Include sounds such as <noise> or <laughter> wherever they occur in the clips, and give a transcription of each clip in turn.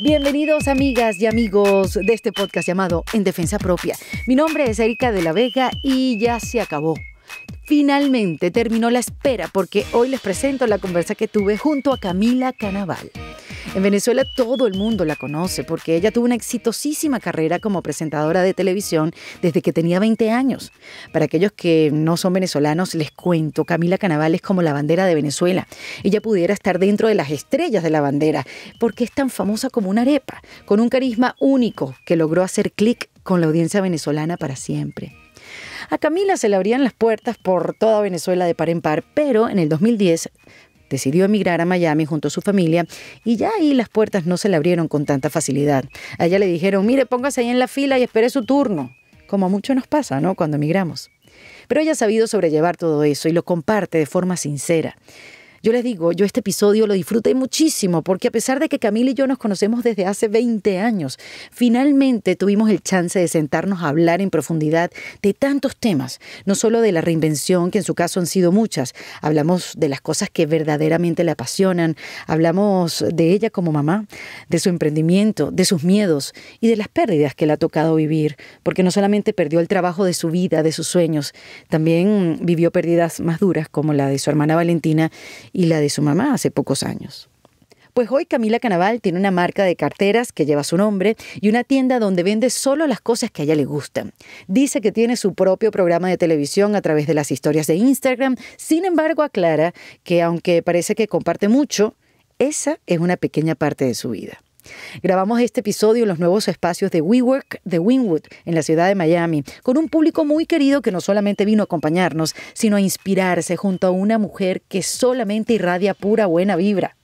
Bienvenidos amigas y amigos de este podcast llamado En Defensa Propia. Mi nombre es Erika de la Vega y ya se acabó. Finalmente terminó la espera porque hoy les presento la conversa que tuve junto a Camila Canaval. En Venezuela todo el mundo la conoce porque ella tuvo una exitosísima carrera como presentadora de televisión desde que tenía 20 años. Para aquellos que no son venezolanos, les cuento, Camila Canaval es como la bandera de Venezuela. Ella pudiera estar dentro de las estrellas de la bandera porque es tan famosa como una arepa, con un carisma único que logró hacer clic con la audiencia venezolana para siempre. A Camila se le abrían las puertas por toda Venezuela de par en par, pero en el 2010 decidió emigrar a Miami junto a su familia y ya ahí las puertas no se le abrieron con tanta facilidad. A ella le dijeron, mire, póngase ahí en la fila y espere su turno, como mucho nos pasa, ¿no?, cuando emigramos. Pero ella ha sabido sobrellevar todo eso y lo comparte de forma sincera. Yo les digo, yo este episodio lo disfruté muchísimo porque a pesar de que Camila y yo nos conocemos desde hace 20 años, finalmente tuvimos el chance de sentarnos a hablar en profundidad de tantos temas, no solo de la reinvención, que en su caso han sido muchas, hablamos de las cosas que verdaderamente le apasionan, hablamos de ella como mamá, de su emprendimiento, de sus miedos y de las pérdidas que le ha tocado vivir, porque no solamente perdió el trabajo de su vida, de sus sueños, también vivió pérdidas más duras como la de su hermana Valentina y la de su mamá hace pocos años. Pues hoy Camila Canaval tiene una marca de carteras que lleva su nombre y una tienda donde vende solo las cosas que a ella le gustan. Dice que tiene su propio programa de televisión a través de las historias de Instagram, sin embargo aclara que aunque parece que comparte mucho, esa es una pequeña parte de su vida. Grabamos este episodio en los nuevos espacios de WeWork de Winwood, en la ciudad de Miami, con un público muy querido que no solamente vino a acompañarnos, sino a inspirarse junto a una mujer que solamente irradia pura buena vibra.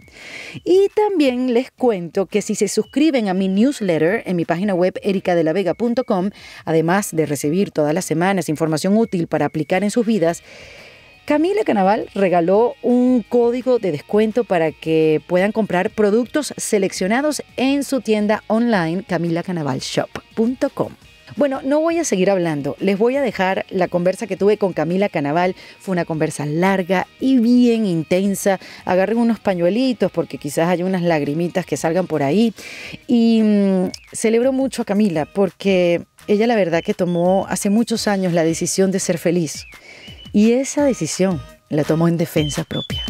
Y también les cuento que si se suscriben a mi newsletter en mi página web ericadelavega.com, además de recibir todas las semanas información útil para aplicar en sus vidas, Camila Canaval regaló un código de descuento para que puedan comprar productos seleccionados en su tienda online camilacanavalshop.com. Bueno, no voy a seguir hablando, les voy a dejar la conversa que tuve con Camila Canaval, fue una conversa larga y bien intensa, agarren unos pañuelitos porque quizás hay unas lagrimitas que salgan por ahí y mm, celebro mucho a Camila porque ella la verdad que tomó hace muchos años la decisión de ser feliz y esa decisión la tomó en defensa propia.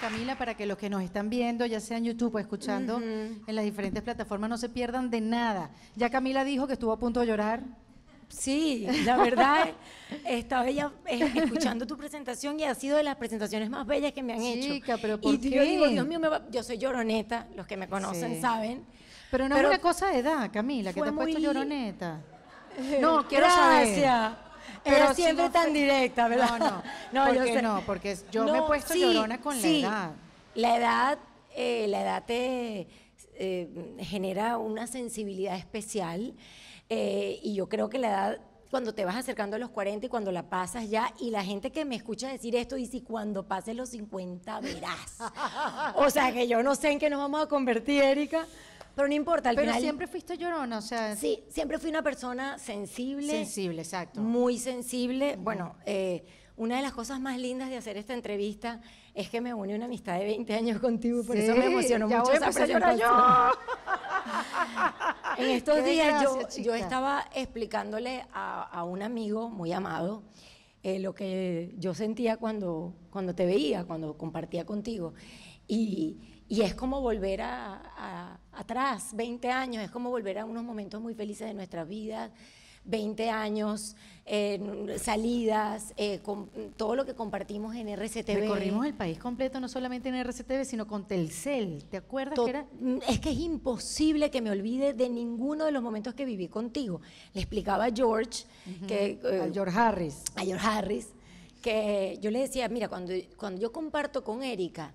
Camila, para que los que nos están viendo, ya sea en YouTube o escuchando en las diferentes plataformas, no se pierdan de nada. Ya Camila dijo que estuvo a punto de llorar. Sí, la verdad, estaba ella eh, escuchando tu presentación y ha sido de las presentaciones más bellas que me han hecho. Chica, pero ¿por y yo digo, Dios mío, yo soy lloroneta, los que me conocen saben. Pero no es una cosa de edad, Camila, que te has puesto lloroneta. <laughs> No, quiero Gracias. saber. Pero siempre tan directa, ¿verdad? No, <laughs> no, yo no porque yo me he puesto llorona con la edad. La edad, eh, la edad te eh, genera una sensibilidad especial eh, y yo creo que la edad cuando te vas acercando a los 40 y cuando la pasas ya, y la gente que me escucha decir esto dice, cuando pases los 50 verás. <laughs> o sea que yo no sé en qué nos vamos a convertir, Erika. Pero no importa, al Pero siempre fuiste llorona, o sea. Sí, siempre fui una persona sensible. Sensible, exacto. Muy sensible. Bueno, eh, una de las cosas más lindas de hacer esta entrevista es que me une una amistad de 20 años contigo, por eso me emocionó mucho esa presentación. Yo. <laughs> en estos días yo, estaba explicándole a, un amigo muy amado eh, lo que yo sentía cuando, cuando te veía, cuando compartía contigo. Y, es como volver a atrás, 20 años, es como volver a unos momentos muy felices de nuestra vida. 20 años, eh, salidas, eh, con, todo lo que compartimos en RCTV. Recorrimos el país completo, no solamente en RCTV, sino con Telcel. ¿Te acuerdas era? Mm, es que es imposible que me olvide de ninguno de los momentos que viví contigo. Le explicaba a George, que, eh, a George Harris. A George Harris, que yo le decía, mira, cuando, cuando yo comparto con Erika,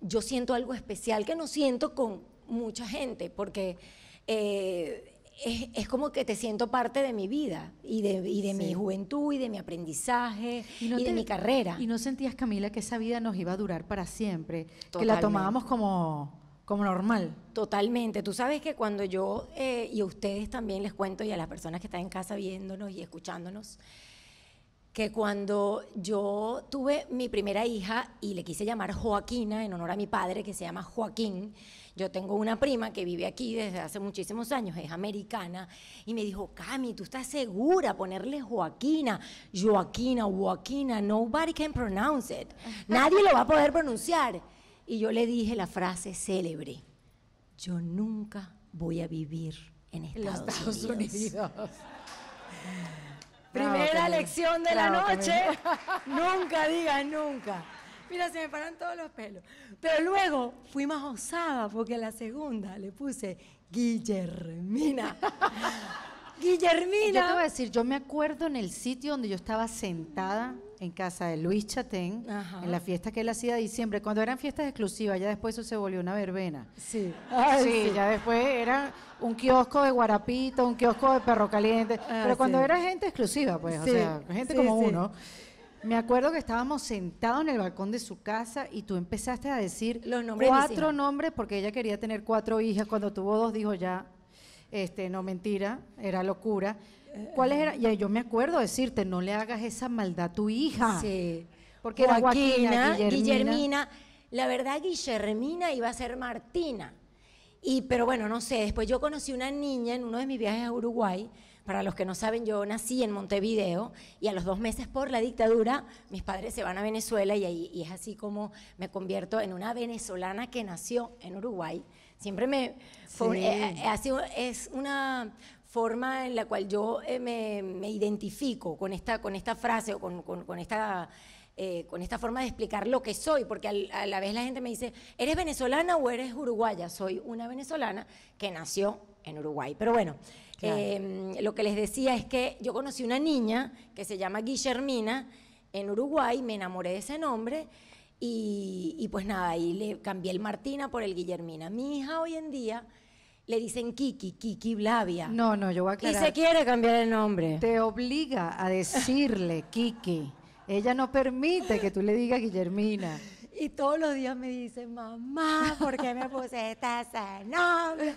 yo siento algo especial que no siento con mucha gente, porque eh, es, como que te siento parte de mi vida y de, y de mi juventud y de mi aprendizaje y, de mi carrera. Y no sentías, Camila, que esa vida nos iba a durar para siempre, que la tomábamos como, como normal. Totalmente. Tú sabes que cuando yo, eh, y a ustedes también les cuento, y a las personas que están en casa viéndonos y escuchándonos, que cuando yo tuve mi primera hija y le quise llamar Joaquina en honor a mi padre, que se llama Joaquín, yo tengo una prima que vive aquí desde hace muchísimos años, es americana, y me dijo, Cami, ¿tú estás segura ponerle Joaquina? Joaquina, Joaquina, nobody can pronounce it. Nadie lo va a poder pronunciar. Y yo le dije la frase célebre, yo nunca voy a vivir en Estados, Unidos. Primera lección de la noche, <laughs> nunca digas nunca. Mira, se me paran todos los pelos. Pero luego fui más osada porque a la segunda le puse Guillermina. <laughs> Guillermina. Yo te voy a decir, yo me acuerdo en el sitio donde yo estaba sentada en casa de Luis Chatén, en la fiesta que él hacía de diciembre, cuando eran fiestas exclusivas, ya después eso se volvió una verbena. Sí. sí, ya después era un kiosco de guarapito, un kiosco de perro caliente, pero ah, cuando era gente exclusiva, pues, o sea, gente como uno. Me acuerdo que estábamos sentados en el balcón de su casa y tú empezaste a decir cuatro nombres porque ella quería tener cuatro hijas. Cuando tuvo dos dijo ya, este, no mentira, era locura. ¿Cuáles eran? y yo me acuerdo decirte, no le hagas esa maldad a tu hija. Sí. Porque era Guillermina. La verdad, Guillermina iba a ser Martina. Y, pero bueno, no sé, después yo conocí una niña en uno de mis viajes a Uruguay para los que no saben, yo nací en Montevideo y a los dos meses por la dictadura mis padres se van a Venezuela y, ahí, y es así como me convierto en una venezolana que nació en Uruguay. Siempre me... Eh, eh, ha sido, es una forma en la cual yo eh, me, me, identifico con esta, con esta frase o con, con, con esta... con esta forma de explicar lo que soy, porque a la vez la gente me dice, ¿eres venezolana o eres uruguaya? Soy una venezolana que nació en Uruguay. Pero bueno, Em, lo que les decía es que yo conocí una niña que se llama Guillermina en Uruguay, me enamoré de ese nombre y, pues nada, ahí le cambié el Martina por el Guillermina. Mi hija hoy en día le dicen Kiki, Kiki Blavia. No, no, yo voy a aclarar. Y se quiere cambiar el nombre. Te obliga a decirle <laughs> Kiki. Ella no permite que tú le digas Guillermina. Y todos los días me dice, mamá, ¿por qué me puse esta nombre?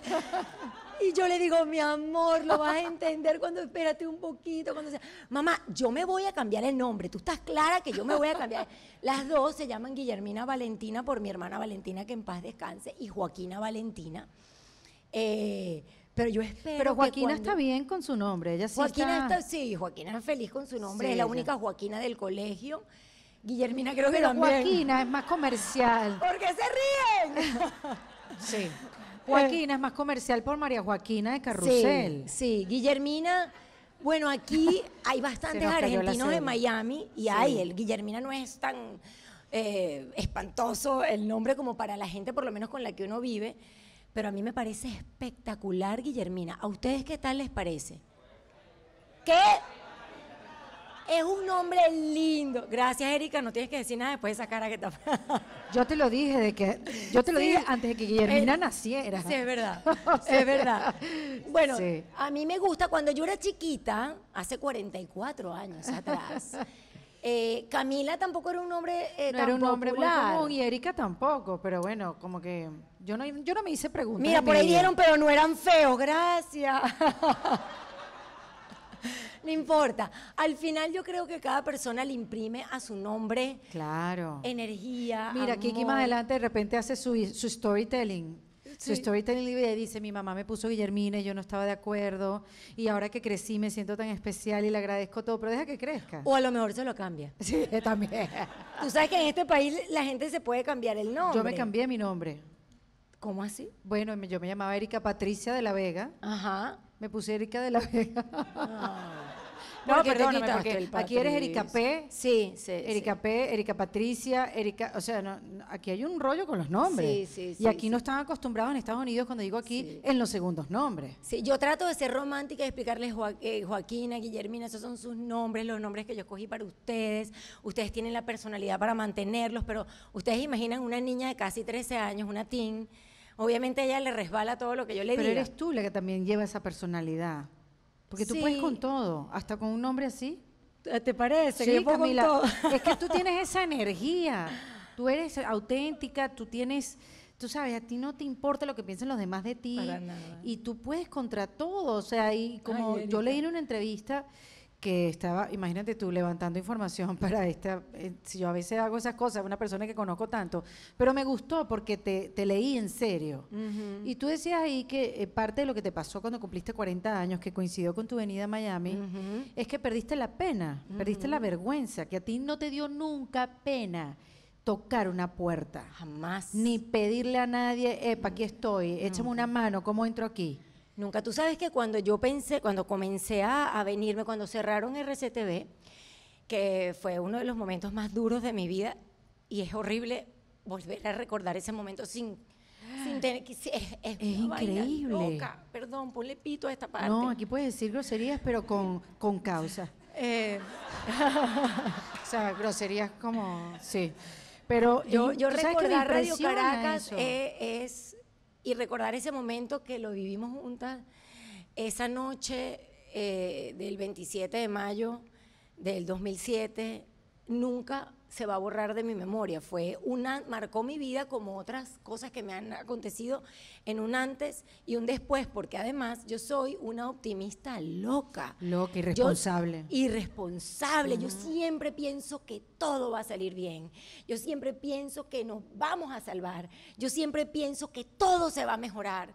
Y yo le digo, mi amor, lo vas a entender cuando espérate un poquito. Cuando sea, mamá, yo me voy a cambiar el nombre. Tú estás clara que yo me voy a cambiar. Las dos se llaman Guillermina Valentina por mi hermana Valentina, que en paz descanse, y Joaquina Valentina. Eh, pero yo Pero Joaquina está bien con su nombre. Ella sí Joaquina está... Sí, Joaquina es feliz con su nombre. es la única Joaquina del colegio. Guillermina creo que Pero Joaquina es más comercial. <laughs> Porque se ríen? <laughs> sí. <laughs> Joaquina es más comercial por María Joaquina de Carrusel. Sí, Guillermina, bueno, aquí hay bastantes argentinos de Miami y hay, el Guillermina no es tan eh, espantoso el nombre como para la gente, por lo menos con la que uno vive, pero a mí me parece espectacular Guillermina. ¿A ustedes qué tal les parece? ¿Qué? es un hombre lindo. Gracias, Erika. No tienes que decir nada después de esa cara que está. <laughs> yo te lo dije de que, yo te lo dije antes de que Guillermina eh, naciera. Sí, es verdad. <laughs> es verdad. Bueno, a mí me gusta cuando yo era chiquita, hace 44 años atrás. <laughs> Eh, Camila tampoco era un hombre eh, no era un hombre muy común y Erika tampoco, pero bueno, como que yo no, yo no me hice preguntas. Mira, por ahí dieron, pero no eran feos, gracias. No importa. Al final yo creo que cada persona le imprime a su nombre claro. energía. Mira, Kiki más adelante de repente hace su, su storytelling. Su storytelling libre dice, mi mamá me puso Guillermina y yo no estaba de acuerdo y ahora que crecí me siento tan especial y le agradezco todo, pero deja que crezca. O a lo mejor se lo cambia. <laughs> Sí, también. Tú sabes que en este país la gente se puede cambiar el nombre. Yo me cambié mi nombre. ¿Cómo así? Bueno, yo me llamaba Erika Patricia de la Vega. Ajá. Me puse Erika de la Vega. Ah. No, aquí eres Erika P. Sí, Erika P, Erika Patricia, Erika. O sea, aquí hay un rollo con los nombres. y aquí no están acostumbrados en Estados Unidos cuando digo aquí en los segundos nombres. Sí, yo trato de ser romántica y explicarles eh, Joaquina, Guillermina, esos son sus nombres, los nombres que yo escogí para ustedes. Ustedes tienen la personalidad para mantenerlos, pero ustedes imaginan una niña de casi 13 años, una teen. Obviamente ella le resbala todo lo que yo le digo. Pero eres tú la que también lleva esa personalidad. Porque tú puedes con todo, hasta con un hombre así. Eh, ¿Te parece? Sí, Camila, es que tú <laughs> tienes esa energía, tú eres auténtica, tú tienes, tú sabes, a ti no te importa lo que piensen los demás de ti y tú puedes contra todo, o sea, y como yo leí en una entrevista que estaba, imagínate tú, levantando información <laughs> para esta, eh, si yo a veces hago esas cosas, una persona que conozco tanto, pero me gustó porque te, leí en serio. Y tú decías ahí que eh, parte de lo que te pasó cuando cumpliste 40 años, que coincidió con tu venida a Miami, es que perdiste la pena, perdiste la vergüenza, que a ti no te dio nunca pena tocar una puerta. Jamás. Ni pedirle a nadie, epa, aquí estoy, échame una mano, ¿cómo entro aquí? Nunca, tú sabes que cuando yo pensé, cuando comencé a, venirme, cuando cerraron RCTV, que fue uno de los momentos más duros de mi vida, y es horrible volver a recordar ese momento sin, sin tener Es, increíble. Loca. Perdón, ponle pito a esta parte. No, aquí puedes decir groserías, pero con, con causa. Eh. <laughs> o sea, groserías como... Sí. Pero yo, yo recordar Radio Caracas es y recordar ese momento que lo vivimos juntas. Esa noche eh, del 27 de mayo del 2007 nunca se va a borrar de mi memoria. Fue una, marcó mi vida como otras cosas que me han acontecido en un antes y un después, porque además yo soy una optimista loca. Loca, irresponsable. irresponsable. Yo mm. siempre pienso que todo va a salir bien. Yo siempre pienso que nos vamos a salvar. Yo siempre pienso que todo se va a mejorar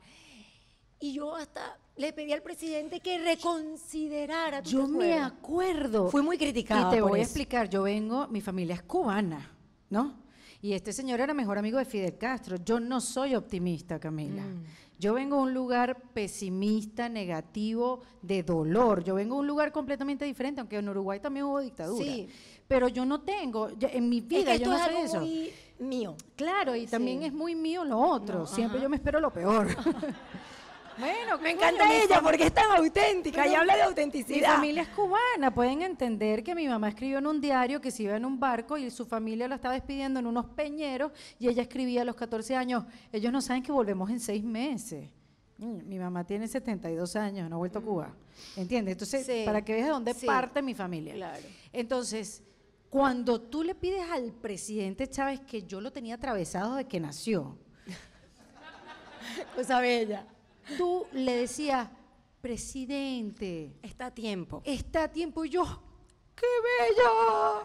y yo hasta le pedí al presidente que reconsiderara. yo me acuerdo. Fui muy criticada. Y te voy a explicar, yo vengo, mi familia es cubana, ¿no? Y este señor era mejor amigo de Fidel Castro. Yo no soy optimista, Camila. Mm. Yo vengo a un lugar pesimista, negativo, de dolor. Yo vengo a un lugar completamente diferente, aunque en Uruguay también hubo dictadura. Sí. Pero yo no tengo, en mi vida yo no eso. mío. Claro, y también es muy mío lo otro. Siempre yo me espero lo peor. <laughs> Bueno, me encanta ella porque es tan auténtica y habla de autenticidad. Mi familia es cubana, pueden entender que mi mamá escribió en un diario que se iba en un barco y su familia lo estaba despidiendo en unos peñeros y ella escribía a los 14 años, ellos no saben que volvemos en seis meses. Mm, mi mamá tiene 72 años, no ha vuelto a Cuba. Mm. ¿Entiendes? Entonces, para que veas de dónde parte mi familia. Claro. Entonces, cuando tú le pides al presidente Chávez que yo lo tenía atravesado de que nació, <laughs> cosa bella tú le decías, presidente. Está a tiempo. Está a tiempo. Y yo, ¡qué bello!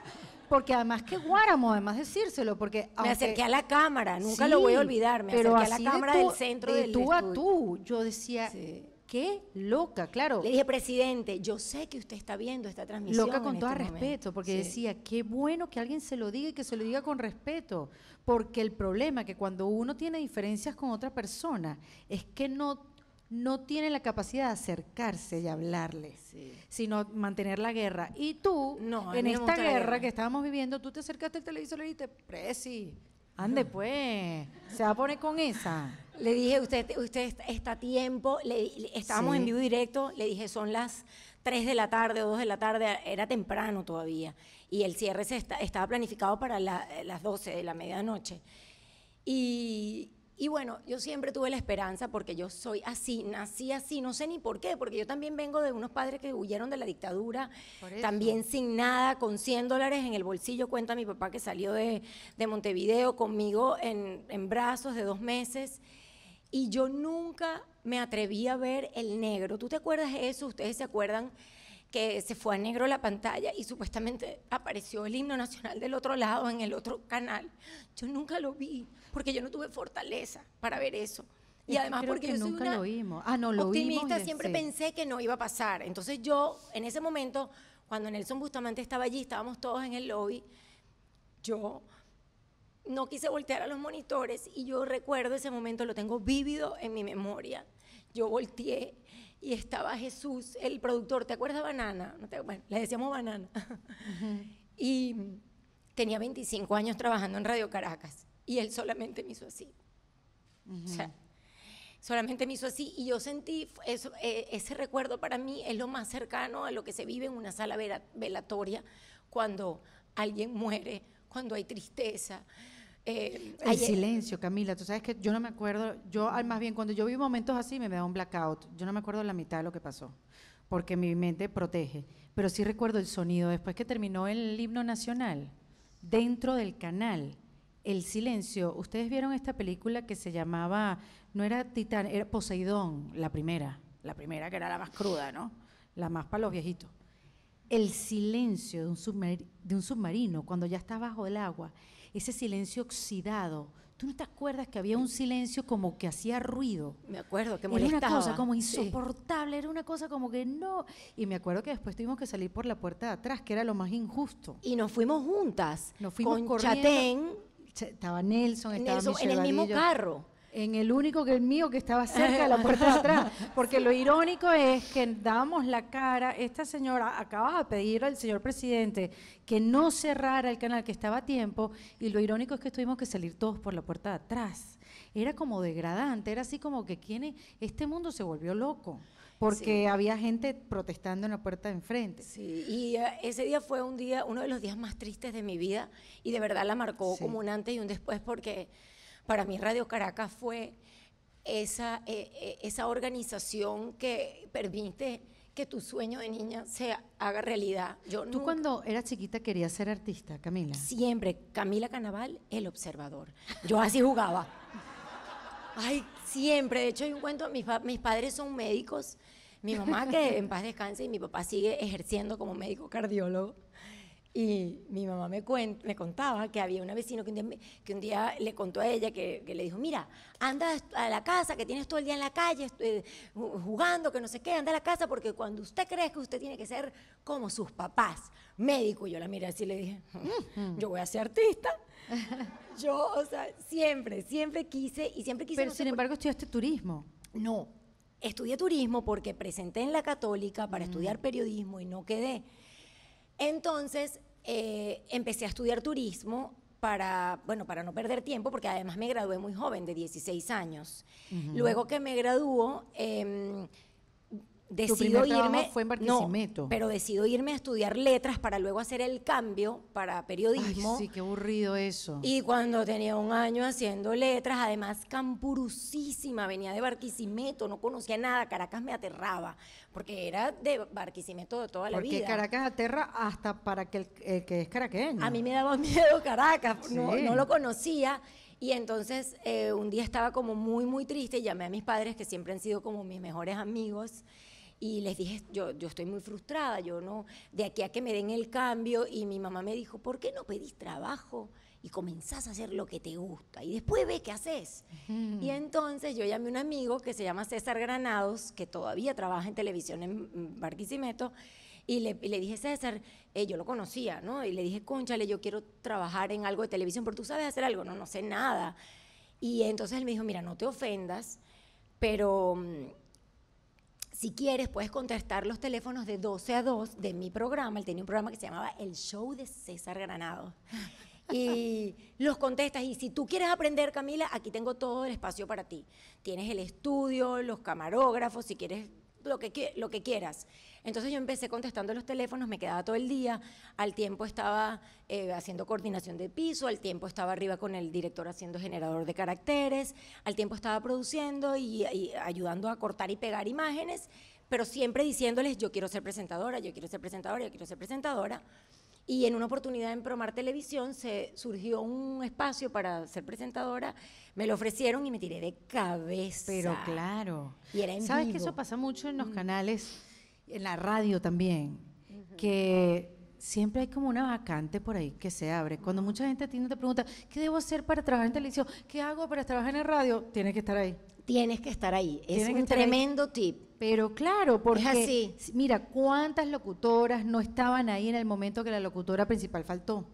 Porque además, qué guáramo, además decírselo, porque... Me acerqué a la cámara, nunca lo voy a olvidar, me pero acerqué a la cámara del centro de del tú a tú, yo decía, qué loca, claro. Le dije, presidente, yo sé que usted está viendo esta transmisión Loca con este todo respeto, porque decía, qué bueno que alguien se lo diga y que se lo diga con respeto, porque el problema que cuando uno tiene diferencias con otra persona, es que no no tiene la capacidad de acercarse y hablarle, sino mantener la guerra. Y tú, en esta guerra, que estábamos viviendo, tú te acercaste al televisor y le dijiste, Presi, ande pues, se va a poner con esa. Le dije, usted, usted está a tiempo, le, estábamos en vivo directo, le dije, son las 3 de la tarde o 2 de la tarde, era temprano todavía, y el cierre se estaba planificado para las 12 de la medianoche. Y, y bueno, yo siempre tuve la esperanza porque yo soy así, nací así, no sé ni por qué, porque yo también vengo de unos padres que huyeron de la dictadura, también sin nada, con 100 dólares en el bolsillo, cuenta mi papá que salió de, Montevideo conmigo en, en brazos de dos meses y yo nunca me atreví a ver el negro. ¿Tú te acuerdas de eso? Ustedes se acuerdan que se fue a negro la pantalla y supuestamente apareció el himno nacional del otro lado, en el otro canal. Yo nunca lo vi, porque yo no tuve fortaleza para ver eso. Y además porque yo soy nunca una lo vimos. Ah, no, lo optimista, siempre pensé que no iba a pasar. Entonces yo, en ese momento, cuando Nelson Bustamante estaba allí, estábamos todos en el lobby, yo no quise voltear a los monitores y yo recuerdo ese momento, lo tengo vívido en mi memoria. Yo volteé y estaba Jesús, el productor, ¿te acuerdas Banana? bueno, le decíamos Banana. Y tenía 25 años trabajando en Radio Caracas y él solamente me hizo así. O sea, solamente me hizo así y yo sentí eh, ese recuerdo para mí es lo más cercano a lo que se vive en una sala velatoria cuando alguien muere, cuando hay tristeza, hay eh, silencio, Camila, tú sabes que yo no me acuerdo, yo más bien cuando yo vi momentos así me da un blackout, yo no me acuerdo la mitad de lo que pasó, porque mi mente protege, pero sí recuerdo el sonido después que terminó el himno nacional, dentro del canal, el silencio, ustedes vieron esta película que se llamaba, no era Titán, era Poseidón, la primera, la primera que era la más cruda, ¿no? La más para los viejitos. El silencio de un, de un submarino cuando ya está bajo el agua ese silencio oxidado. ¿Tú no te acuerdas que había un silencio como que hacía ruido? Me acuerdo, que molestaba. Era una cosa como insoportable, era una cosa como que no. Y me acuerdo que después tuvimos que salir por la puerta de atrás, que era lo más injusto. Y nos fuimos juntas. Nos fuimos con Chatén. Estaba Nelson, estaba Nelson, en el mismo carro en el único que el mío que estaba cerca de la <laughs> puerta de atrás. Porque lo irónico es que damos la cara, esta señora acaba de pedir al señor presidente que no cerrara el canal que estaba a tiempo y lo irónico es que tuvimos que salir todos por la puerta de atrás. Era como degradante, era así como que ¿quién este mundo se volvió loco porque había gente protestando en la puerta de enfrente. Sí, y eh, ese día fue un día, uno de los días más tristes de mi vida y de verdad la marcó como un antes y un después porque para mí Radio Caracas fue esa, eh, eh, esa organización que permite que tu sueño de niña se haga realidad. Yo ¿Tú cuando eras chiquita querías ser artista, Camila? Siempre. Camila Canaval, el observador. Yo así jugaba. Ay, siempre. De hecho, hay un cuento, mis, mis padres son médicos. Mi mamá, que en paz descanse, y mi papá sigue ejerciendo como médico cardiólogo. Y mi mamá me, me contaba que había una vecina que un día, que un día le contó a ella que, le dijo, mira, anda a la casa, que tienes todo el día en la calle eh, jugando, que no sé qué, anda a la casa porque cuando usted crezca usted tiene que ser como sus papás, médico. Y yo la miré así y le dije, mm, yo voy a ser artista. <laughs> yo, o sea, siempre, siempre quise y siempre quise... Pero sin embargo estudiaste turismo. No, estudié turismo porque presenté en la católica para mm. estudiar periodismo y no quedé. Entonces, eh, empecé a estudiar turismo para, bueno, para no perder tiempo, porque además me gradué muy joven, de 16 años. Luego que me graduó, em, decido irme No, pero decido irme a estudiar letras para luego hacer el cambio para periodismo. Ay, sí, qué aburrido eso. Y cuando tenía un año haciendo letras, además campurusísima, venía de Barquisimeto, no conocía nada, Caracas me aterraba, porque era de Barquisimeto de toda la vida. Porque Caracas aterra hasta para que el, eh, que es caraqueño. A mí me daba <laughs> miedo Caracas, no, lo conocía. Y entonces eh, un día estaba como muy, muy triste, llamé a mis padres, que siempre han sido como mis mejores amigos, y les dije, yo, yo estoy muy frustrada, yo no, de aquí a que me den el cambio y mi mamá me dijo, ¿por qué no pedís trabajo? Y comenzás a hacer lo que te gusta y después ve qué haces. Y entonces yo llamé a un amigo que se llama César Granados, que todavía trabaja en televisión en Barquisimeto, y le, le, dije, César, eh, yo lo conocía, ¿no? Y le dije, conchale, yo quiero trabajar en algo de televisión, pero tú sabes hacer algo, no, no sé nada. Y entonces él me dijo, mira, no te ofendas, pero mm, si quieres, puedes contestar los teléfonos de 12 a 2 de mi programa. Él tenía un programa que se llamaba El Show de César Granado. <laughs> Y los contestas. Y si tú quieres aprender, Camila, aquí tengo todo el espacio para ti. Tienes el estudio, los camarógrafos, si quieres, lo que, lo que quieras. Entonces yo empecé contestando los teléfonos, me quedaba todo el día, al tiempo estaba eh, haciendo coordinación de piso, al tiempo estaba arriba con el director haciendo generador de caracteres, al tiempo estaba produciendo y, ayudando a cortar y pegar imágenes, pero siempre diciéndoles yo quiero ser presentadora, yo quiero ser presentadora, yo quiero ser presentadora. Y en una oportunidad en Promar Televisión se surgió un espacio para ser presentadora, me lo ofrecieron y me tiré de cabeza. Pero claro. ¿Sabes que eso pasa mucho en los mm. canales en la radio también, que siempre hay como una vacante por ahí que se abre. Cuando mucha gente a te pregunta, ¿qué debo hacer para trabajar en televisión? ¿Qué hago para trabajar en radio? Tienes que estar ahí. Tienes que estar ahí. Es un tremendo tip. Pero claro, porque mira, cuántas locutoras no estaban ahí en el momento que la locutora principal faltó.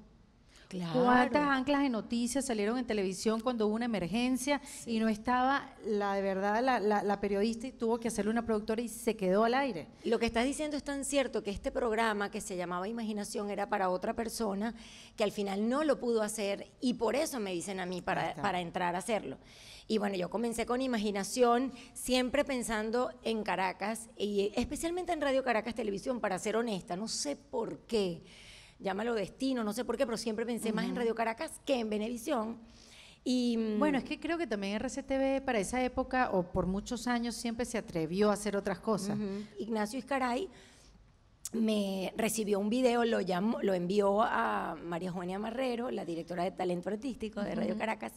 ¿Cuántas anclas de noticias salieron en televisión cuando hubo una emergencia y no estaba la de verdad la, periodista y tuvo que hacerle una productora y se quedó al aire? Lo que estás diciendo es tan cierto que este programa que se llamaba Imaginación era para otra persona que al final no lo pudo hacer y por eso me dicen a mí para, para entrar a hacerlo. Y bueno, yo comencé con Imaginación siempre pensando en Caracas y especialmente en Radio Caracas Televisión, para ser honesta, no sé por qué llámalo destino, no sé por qué, pero siempre pensé más en Radio Caracas que en Venevisión. Y, mm, bueno, es que creo que también RCTV para esa época o por muchos años siempre se atrevió a hacer otras cosas. Ignacio Iscaray me recibió un video, lo, llamó, lo envió a María Juania Marrero, la directora de talento artístico de Radio Caracas,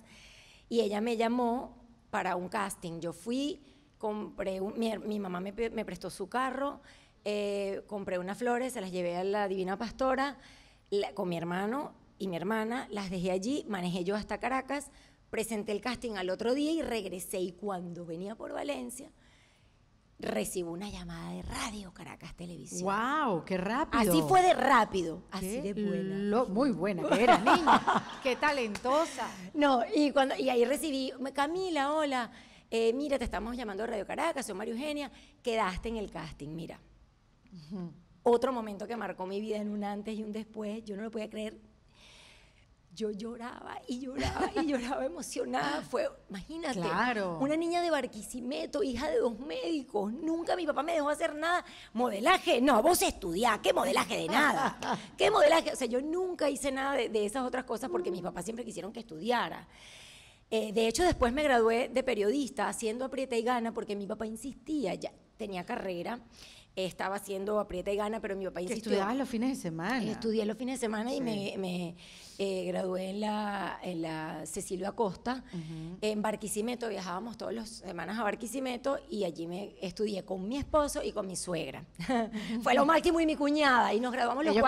y ella me llamó para un casting. Yo fui, compré, mi, mamá me prestó su carro, eh, compré unas flores, se las llevé a la Divina Pastora con mi hermano y mi hermana, las dejé allí, manejé yo hasta Caracas, presenté el casting al otro día y regresé y cuando venía por Valencia Recibí una llamada de radio Caracas Televisión. ¡Wow! ¡Qué rápido! Así fue de rápido, así de buena. muy buena que era, niña. ¡Qué talentosa! <laughs> No, y, ahí recibí, Camila, hola, eh, mira, te estamos llamando Radio Caracas, soy María Eugenia, quedaste en el casting, mira. Otro momento que marcó mi vida en un antes y un después, yo no lo podía creer. Yo lloraba y lloraba y lloraba <laughs> emocionada. Fue, imagínate, una niña de Barquisimeto, hija de dos médicos. Nunca mi papá me dejó hacer nada. Modelaje, no, vos estudiá, ¿qué modelaje de nada? <laughs> ¿Qué modelaje? O sea, yo nunca hice nada de, esas otras cosas porque mis mm. papás siempre quisieron que estudiara. Eh, de hecho, después me gradué de periodista haciendo aprieta y gana porque mi papá insistía, ya tenía carrera estaba haciendo aprieta y gana, pero mi papá insistió. los fines de semana. Estudié los fines de semana y me, eh, gradué en la, Cecilia la Acosta. En Barquisimeto viajábamos todas las semanas a Barquisimeto y allí me estudié con mi esposo y con mi suegra. <laughs> Fue lo máximo y mi cuñada y nos graduamos los Ellos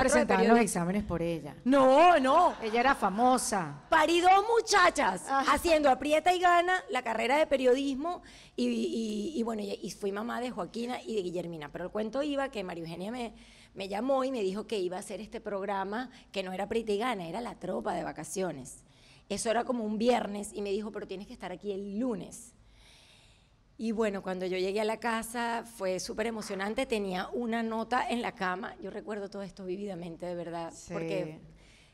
los exámenes por ella. No, no. Ella era famosa. Parí dos muchachas ah. haciendo aprieta y gana la carrera de periodismo y, y bueno, y, fui mamá de Joaquina y de Guillermina. Pero el cuento iba que María Eugenia me me llamó y me dijo que iba a hacer este programa que no era Pretty Gana, era la tropa de vacaciones. Eso era como un viernes y me dijo, pero tienes que estar aquí el lunes. Y bueno, cuando yo llegué a la casa fue súper emocionante, tenía una nota en la cama, yo recuerdo todo esto vividamente, de verdad, porque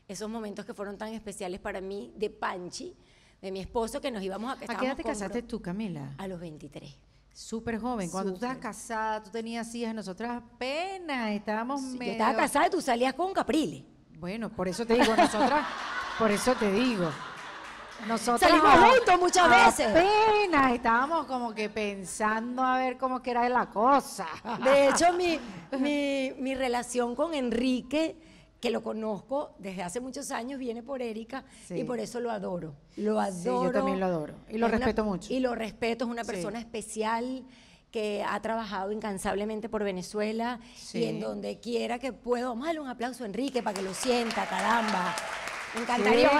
esos momentos que fueron tan especiales para mí de Panchi, de mi esposo, que nos íbamos a... ¿A qué edad te casaste tú, Camila? A los 23. Súper joven. Cuando tú estabas casada, tú tenías hijas, nosotras apenas estábamos sí, medio... Yo casada y tú salías con Caprile. Bueno, por eso te digo, nosotras, por eso te digo. Nosotros Salimos juntos muchas veces. Apenas estábamos como que pensando a ver cómo que era la cosa. De hecho, <laughs> mi, mi, mi relación con Enrique que lo conozco desde hace muchos años, viene por Erika y por eso lo adoro. Lo adoro. Sí, yo también lo adoro y lo respeto mucho. Y lo respeto, es una persona especial que ha trabajado incansablemente por Venezuela y en donde quiera que puedo Vamos a darle un aplauso a Enrique para que lo sienta, caramba. encantaría,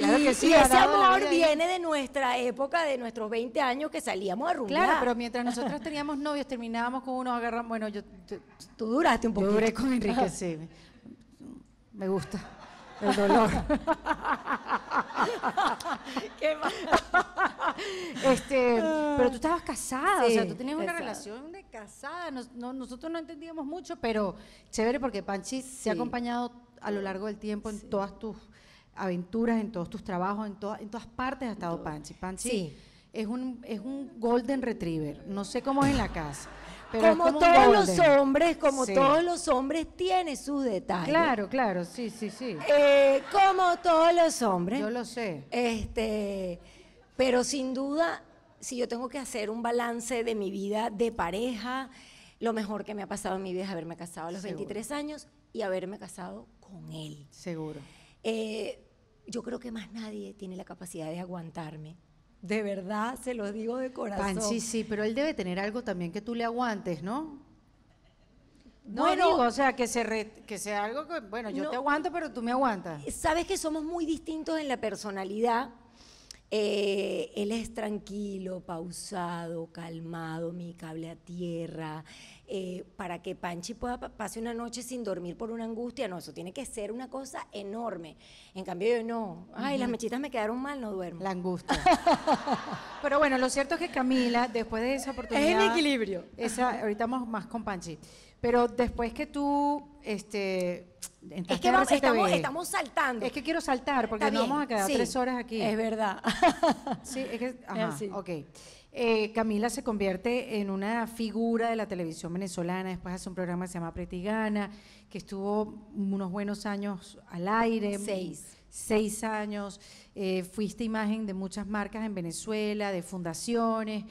y, ese amor viene de nuestra época, de nuestros 20 años que salíamos a rumbear. Claro, pero mientras nosotros teníamos novios, terminábamos con unos agarramos. Bueno, yo. Tú duraste un poco. Yo duré con Enrique, sí. Me gusta. El dolor. <laughs> Qué este, pero tú estabas casada, o sea, tú tenías una relación de casada. nosotros no entendíamos mucho, pero chévere porque Panchi se ha acompañado a lo largo del tiempo en todas tus aventuras, en todos tus trabajos, en, en todas partes ha estado Panchi. Panchi sí. es, un, es un golden retriever, no sé cómo es en la casa. como, todos los hombres, como todos los hombres, tiene sus detalles. Claro, claro, sí, sí, sí. Eh, como todos los hombres. Yo lo sé. Este, pero sin duda, si yo tengo que hacer un balance de mi vida de pareja, lo mejor que me ha pasado en mi vida es haberme casado a los 23 años y haberme casado con él. Seguro. Eh, yo creo que más nadie tiene la capacidad de aguantarme. De verdad, se lo digo de corazón. Sí, sí, pero él debe tener algo también que tú le aguantes, ¿no? No, bueno, o sea, que, se que sea algo que, bueno, yo te aguanto, pero tú me aguantas. Sabes que somos muy distintos en la personalidad eh, él es tranquilo, pausado, calmado, mi cable a tierra. Eh, para que Panchi pueda pase una noche sin dormir por una angustia, no, eso tiene que ser una cosa enorme. En cambio yo no, ay, las mechitas me quedaron mal, no duermo. La angustia. <laughs> Pero bueno, lo cierto es que Camila, después de esa oportunidad... Es el equilibrio. ahorita vamos más con Panchi. Pero después que tú este, es que estamos, saltando. Es que quiero saltar porque no vamos a quedar tres horas aquí. Es verdad. <laughs> sí, es que. <laughs> Eh, Camila se convierte en una figura de la televisión venezolana. Después hace un programa que se llama Pretigana, que estuvo unos buenos años al aire. Seis. Seis años. Eh, fuiste imagen de muchas marcas en Venezuela, de fundaciones.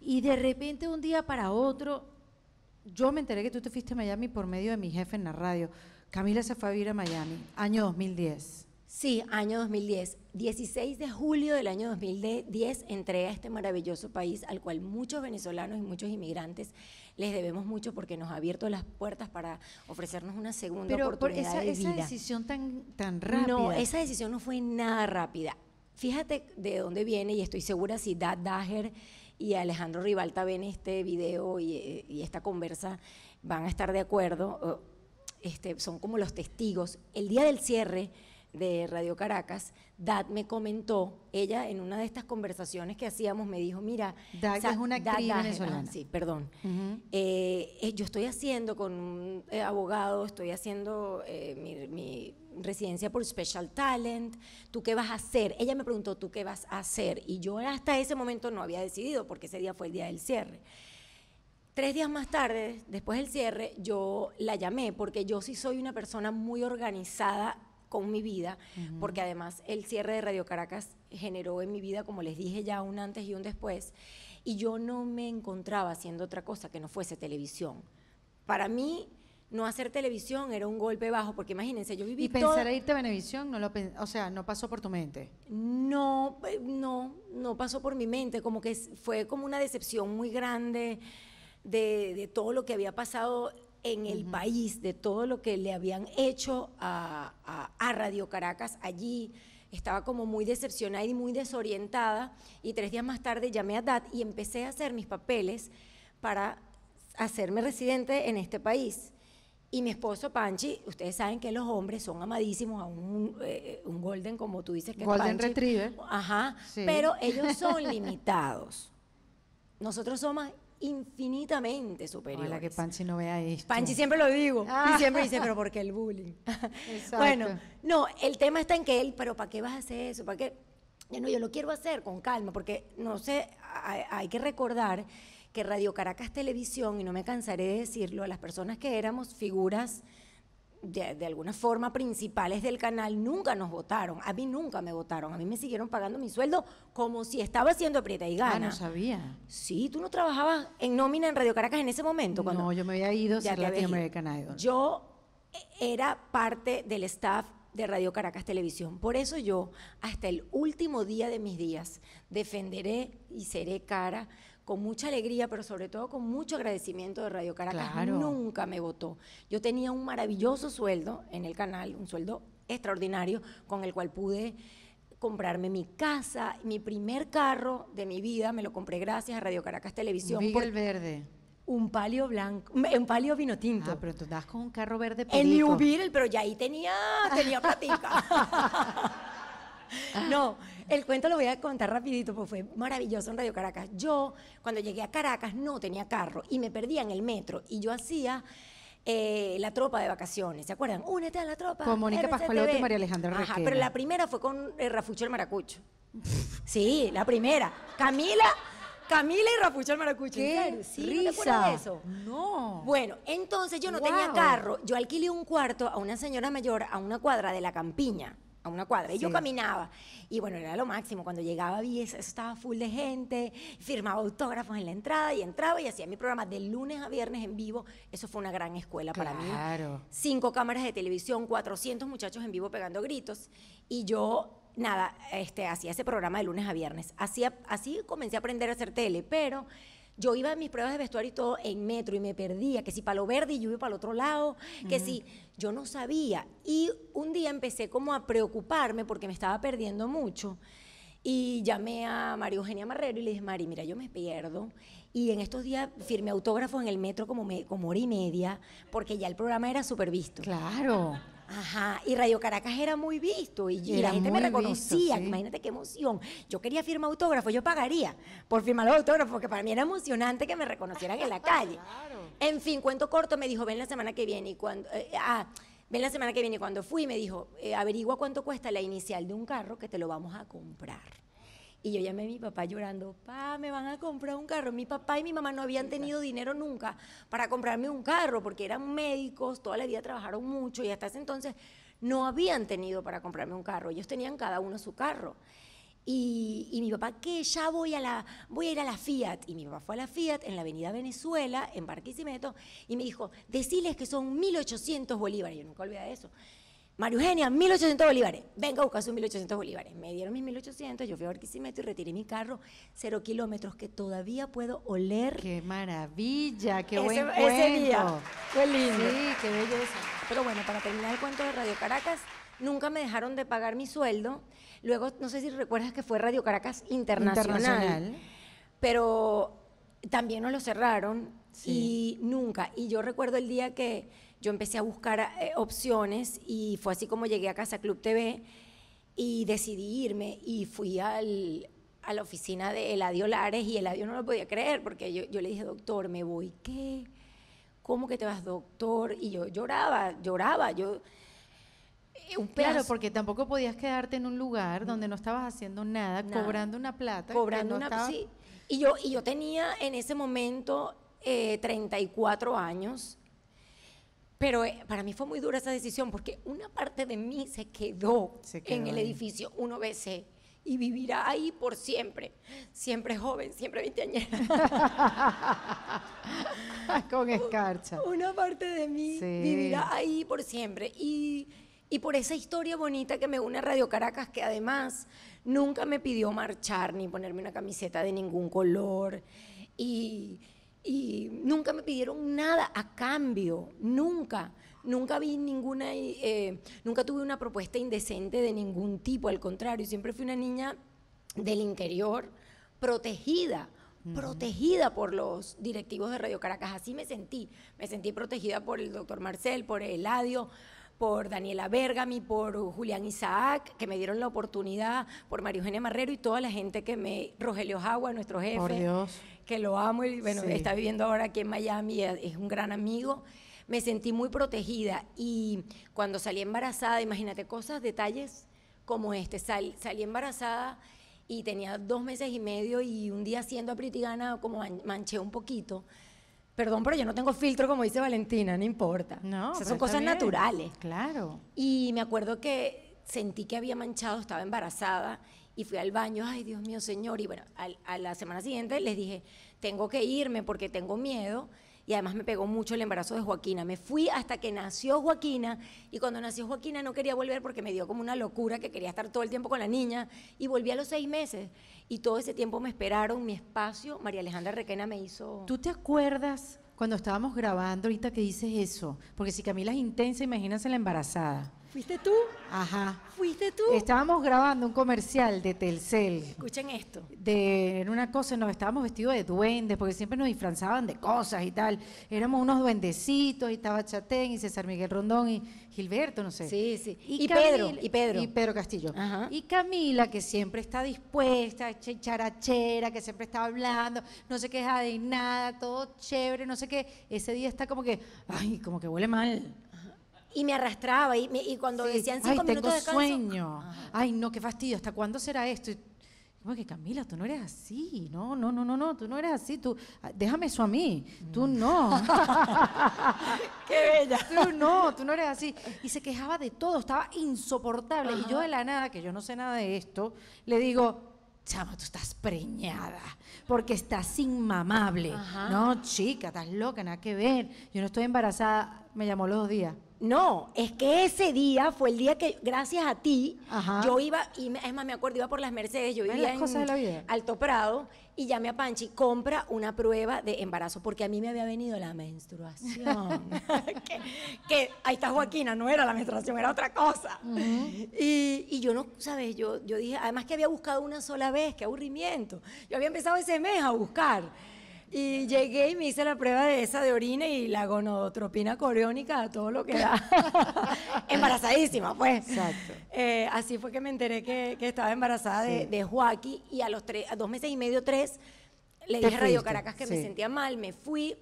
Y de repente, un día para otro, yo me enteré que tú te fuiste a Miami por medio de mi jefe en la radio. Camila se fue a vivir a Miami, año 2010. Sí, año 2010. 16 de julio del año 2010 entrega este maravilloso país al cual muchos venezolanos y muchos inmigrantes les debemos mucho porque nos ha abierto las puertas para ofrecernos una segunda oportunidad esa, decisión tan, tan rápida. No, esa decisión no fue nada rápida. Fíjate de dónde viene y estoy segura si Dad Daher y Alejandro Rivalta ven este video eh, y, esta conversa, van a estar de acuerdo, este, son como los testigos. El día del cierre de Radio Caracas, Dad me comentó, ella en una de estas conversaciones que hacíamos me dijo, mira, Dad es una actriz venezolana. Ah, sí, perdón. Eh, eh, yo estoy haciendo con un eh, abogado, estoy haciendo mi residencia por Special Talent, ¿tú qué vas a hacer? Ella me preguntó, ¿tú qué vas a hacer? Y yo hasta ese momento no había decidido, porque ese día fue el día del cierre. Tres días más tarde, después del cierre, yo la llamé porque yo sí soy una persona muy organizada con mi vida, porque además el cierre de Radio Caracas generó en mi vida, como les dije ya, un antes y un después, y yo no me encontraba haciendo otra cosa que no fuese televisión. Para mí, no hacer televisión era un golpe bajo, porque imagínense, yo viví. Y pensar irte a Venevisión, o sea, no pasó por tu mente. No, eh, no, no pasó por mi mente. Como que fue como una decepción muy grande de todo lo que había pasado en el país de todo lo que le habían hecho a, a, Radio Caracas allí estaba como muy decepcionada y muy desorientada y tres días más tarde llamé a Dad y empecé a hacer mis papeles para hacerme residente en este país. Y mi esposo Panchi, ustedes saben que los hombres son amadísimos a un, eh, un golden, como tú dices que golden es Retriever. Ajá, pero ellos <laughs> son limitados. Nosotros somos infinitamente superiores. la que Panchi no vea esto. Panchi siempre lo digo. Y ah. siempre dice, <laughs> pero ¿por qué el bullying? Bueno, no, el tema está en que él, pero ¿para qué vas a hacer eso? ¿Para qué? No, yo lo quiero hacer con calma, porque no sé, hay, hay que recordar que Radio Caracas Televisión, y no me cansaré de decirlo, a las personas que éramos figuras de, alguna forma principales del canal nunca nos votaron. A mí nunca me votaron. A mí me siguieron pagando mi sueldo como si estaba haciendo aprieta y ah, gana. no sabía. Sí, tú no trabajabas en nómina en Radio Caracas en ese momento. Cuando no, yo me había ido a ser Yo era parte del staff de Radio Caracas Televisión. Por eso yo, hasta el último día de mis días, defenderé y seré cara con mucha alegría, pero sobre todo con mucho agradecimiento de Radio Caracas. Nunca me votó. Yo tenía un maravilloso sueldo en el canal, un sueldo extraordinario con el cual pude comprarme mi casa, mi primer carro de mi vida, me lo compré gracias a Radio Caracas Televisión. por Verde. Un palio blanco, un palio vino tinto. Ah, pero tú das con un carro verde. En New pero ya ahí tenía, tenía platica. <laughs> Ah. no, el cuento lo voy a contar rapidito porque fue maravilloso en Radio Caracas. Yo, cuando llegué a Caracas, no tenía carro y me perdía en el metro y yo hacía... Eh, la tropa de vacaciones, ¿se acuerdan? Únete a la tropa. Con Mónica Pascualote y María Alejandra Ajá, pero la primera fue con eh, Rafucho el Maracucho. sí, la primera. Camila, Camila y Rafucho el Maracucho. ¿Qué? Sí, Bueno, entonces yo no tenía carro. Yo alquilé un cuarto a una señora mayor a una cuadra de la campiña a una cuadra. Y yo caminaba. Y bueno, era lo máximo. Cuando llegaba, vi eso, estaba full de gente, firmaba autógrafos en la entrada y entraba y hacía mi programa de lunes a viernes en vivo. Eso fue una gran escuela para mí. Claro. Cinco cámaras de televisión, 400 muchachos en vivo pegando gritos. Y yo nada, este, hacía ese programa de lunes a viernes. hacía así comencé a aprender a hacer tele, pero yo iba a mis pruebas de vestuario y todo en metro y me perdía, que si palo verde y yo iba para el otro lado, que si yo no sabía. Y un día empecé como a preocuparme porque me estaba perdiendo mucho. Y llamé a María Eugenia Marrero y le dije, Mari, mira, yo me pierdo. Y en estos días firmé autógrafos en el metro como, como hora y media, porque ya el programa era súper visto. Claro. Ajá, y Radio Caracas era muy visto y, la gente me reconocía. Imagínate qué emoción. Yo quería firmar autógrafo, yo pagaría por firmar los autógrafos, porque para mí era emocionante que me reconocieran en la <laughs> calle. En fin, cuento corto, me dijo, ven la semana que viene y cuando. Eh, ah, ven la semana que viene. Cuando fui, me dijo, eh, averigua cuánto cuesta la inicial de un carro que te lo vamos a comprar. Y yo llamé a mi papá llorando, pa, me van a comprar un carro. Mi papá y mi mamá no habían tenido dinero nunca para comprarme un carro, porque eran médicos, toda la vida trabajaron mucho y hasta ese entonces no habían tenido para comprarme un carro. Ellos tenían cada uno su carro. Y, y mi papá, ¿qué? ya voy a, la, voy a ir a la Fiat. Y mi papá fue a la Fiat en la avenida Venezuela, en Barquisimeto, y me dijo, deciles que son 1.800 bolívares. Yo nunca olvidé eso. María Eugenia, 1800 bolívares. Venga a sus 1800 bolívares. Me dieron mis 1800, yo fui a Barquisimeto y retiré mi carro, cero kilómetros, que todavía puedo oler. ¡Qué maravilla! ¡Qué buen cuento! Ese día. ¡Qué lindo! Sí, qué belleza. Pero bueno, para terminar el cuento de Radio Caracas, nunca me dejaron de pagar mi sueldo. Luego, no sé si recuerdas que fue Radio Caracas Internacional. Pero también nos lo cerraron y nunca. Y yo recuerdo el día que yo empecé a buscar eh, opciones y fue así como llegué a Casa Club TV y decidí irme y fui al, a la oficina de Eladio Lares y Eladio no lo podía creer porque yo, yo le dije, doctor, me voy, ¿qué? ¿Cómo que te vas, doctor? Y yo lloraba, lloraba, yo... Eh, claro, porque tampoco podías quedarte en un lugar donde no estabas haciendo nada, cobrando una plata. Cobrando una Y yo, y yo tenía en ese momento 34 eh, años pero eh, para mí fue muy dura esa decisión porque una parte de mí se quedó, en el edificio 1BC y vivirá ahí por siempre. Siempre joven, siempre veinteañera. <laughs> Con escarcha. Una parte de mí vivirá ahí por siempre. Y, y, por esa historia bonita que me une a Radio Caracas, que además nunca me pidió marchar ni ponerme una camiseta de ningún color. Y y nunca me pidieron nada a cambio, nunca. Nunca vi ninguna, eh, nunca tuve una propuesta indecente de ningún tipo, al contrario, siempre fui una niña del interior, protegida, protegida por los directivos de Radio Caracas. Así me sentí, me sentí protegida por el doctor Marcel, por Eladio, por Daniela Bergami, por Julián Isaac, que me dieron la oportunidad, por María Eugenia Marrero y toda la gente que me, Rogelio Jagua, nuestro jefe. Por Dios que lo amo y bueno, está viviendo ahora aquí en Miami, es un gran amigo. Me sentí muy protegida y cuando salí embarazada, imagínate cosas, detalles como este, salí embarazada y tenía dos meses y medio y un día siendo apritigana como manché un poquito. Perdón, pero yo no tengo filtro, como dice Valentina, no importa. No, son cosas naturales. Claro. Y me acuerdo que sentí que había manchado, estaba embarazada y fui al baño, ay Dios mío Señor, y bueno, a la semana siguiente les dije, tengo que irme porque tengo miedo, y además me pegó mucho el embarazo de Joaquina. Me fui hasta que nació Joaquina y cuando nació Joaquina no quería volver porque me dio como una locura que quería estar todo el tiempo con la niña y volví a los seis meses y todo ese tiempo me esperaron, mi espacio, María Alejandra Requena me hizo... ¿Tú te acuerdas cuando estábamos grabando ahorita que dices eso? Porque si Camila es intensa, imagínense la embarazada. ¿Fuiste tú? Ajá. ¿Fuiste tú? Estábamos grabando un comercial de Telcel. Escuchen esto. De, en una cosa, nos estábamos vestidos de duendes, porque siempre nos disfrazaban de cosas y tal. Éramos unos duendecitos, y estaba Chatén, y César Miguel Rondón, y Gilberto, no sé. Sí, sí. Y, Pedro, y Pedro. Y Pedro Castillo. Ajá. Y Camila, que siempre está dispuesta, charachera, que siempre estaba hablando, no se qué, de nada, todo chévere, no sé qué. Ese día está como que, ay, como que huele mal y me arrastraba y, cuando decían cinco minutos de descanso. sueño. Ay, no, qué fastidio. ¿Hasta cuándo será esto? que Camila, tú no eres así, no, no, no, no, no, tú no eres así, tú, ah, déjame eso a mí, tú mm. no. <laughs> Qué bella. Tú no, tú no eres así. Y se quejaba de todo, estaba insoportable. Y yo de la nada, que yo no sé nada de esto, le digo, chama, tú estás preñada, porque estás inmamable. No, chica, estás loca, nada que ver. Yo no estoy embarazada. Me llamó los dos días. No, es que ese día fue el día que, gracias a ti, yo iba, y es más, me acuerdo, iba por las Mercedes, yo iba en Alto Prado, y llamé a Panchi, compra una prueba de embarazo, porque a mí me había venido la menstruación. <laughs> <laughs> que, ahí está Joaquina, no era la menstruación, era otra cosa. y, yo no, ¿sabes? Yo, yo dije, además que había buscado una sola vez, qué aburrimiento. Yo había empezado ese mes a buscar. Y llegué y me hice la prueba de esa de orina y la gonodotropina coriónica, todo lo que da. <laughs> Embarazadísima, pues. Exacto. Eh, así fue que me enteré que, que estaba embarazada de, de Joaquín y a los tres, a dos meses y medio, tres, le dije a Radio Caracas que me sentía mal, me fui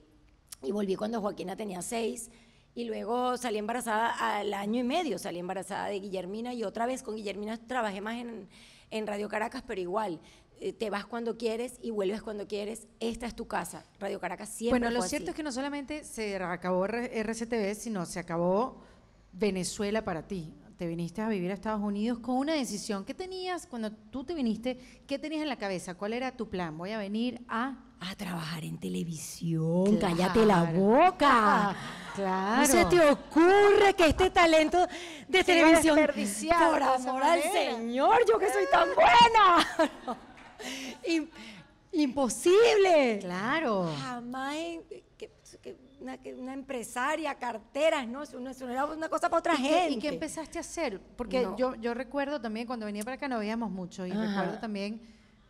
y volví cuando Joaquina tenía seis. Y luego salí embarazada al año y medio, salí embarazada de Guillermina y otra vez con Guillermina trabajé más en, en Radio Caracas, pero igual, eh, te vas cuando quieres y vuelves cuando quieres. Esta es tu casa. Radio Caracas siempre. Bueno, lo cierto es que no solamente se acabó RCTV, sino se acabó Venezuela para ti. Te viniste a vivir a Estados Unidos con una decisión. ¿Qué tenías cuando tú te viniste? ¿Qué tenías en la cabeza? ¿Cuál era tu plan? Voy a venir a a trabajar en televisión. Cállate la boca. <laughs> Claro. No se te ocurre que este talento de se televisión. Por amor al Señor, yo que soy tan buena. <laughs> imposible. Claro. Jamás una, empresaria, carteras, ¿no? Eso, era una cosa para otra gente. ¿Y qué empezaste a hacer? Porque yo, yo recuerdo también cuando venía para acá no veíamos mucho y recuerdo también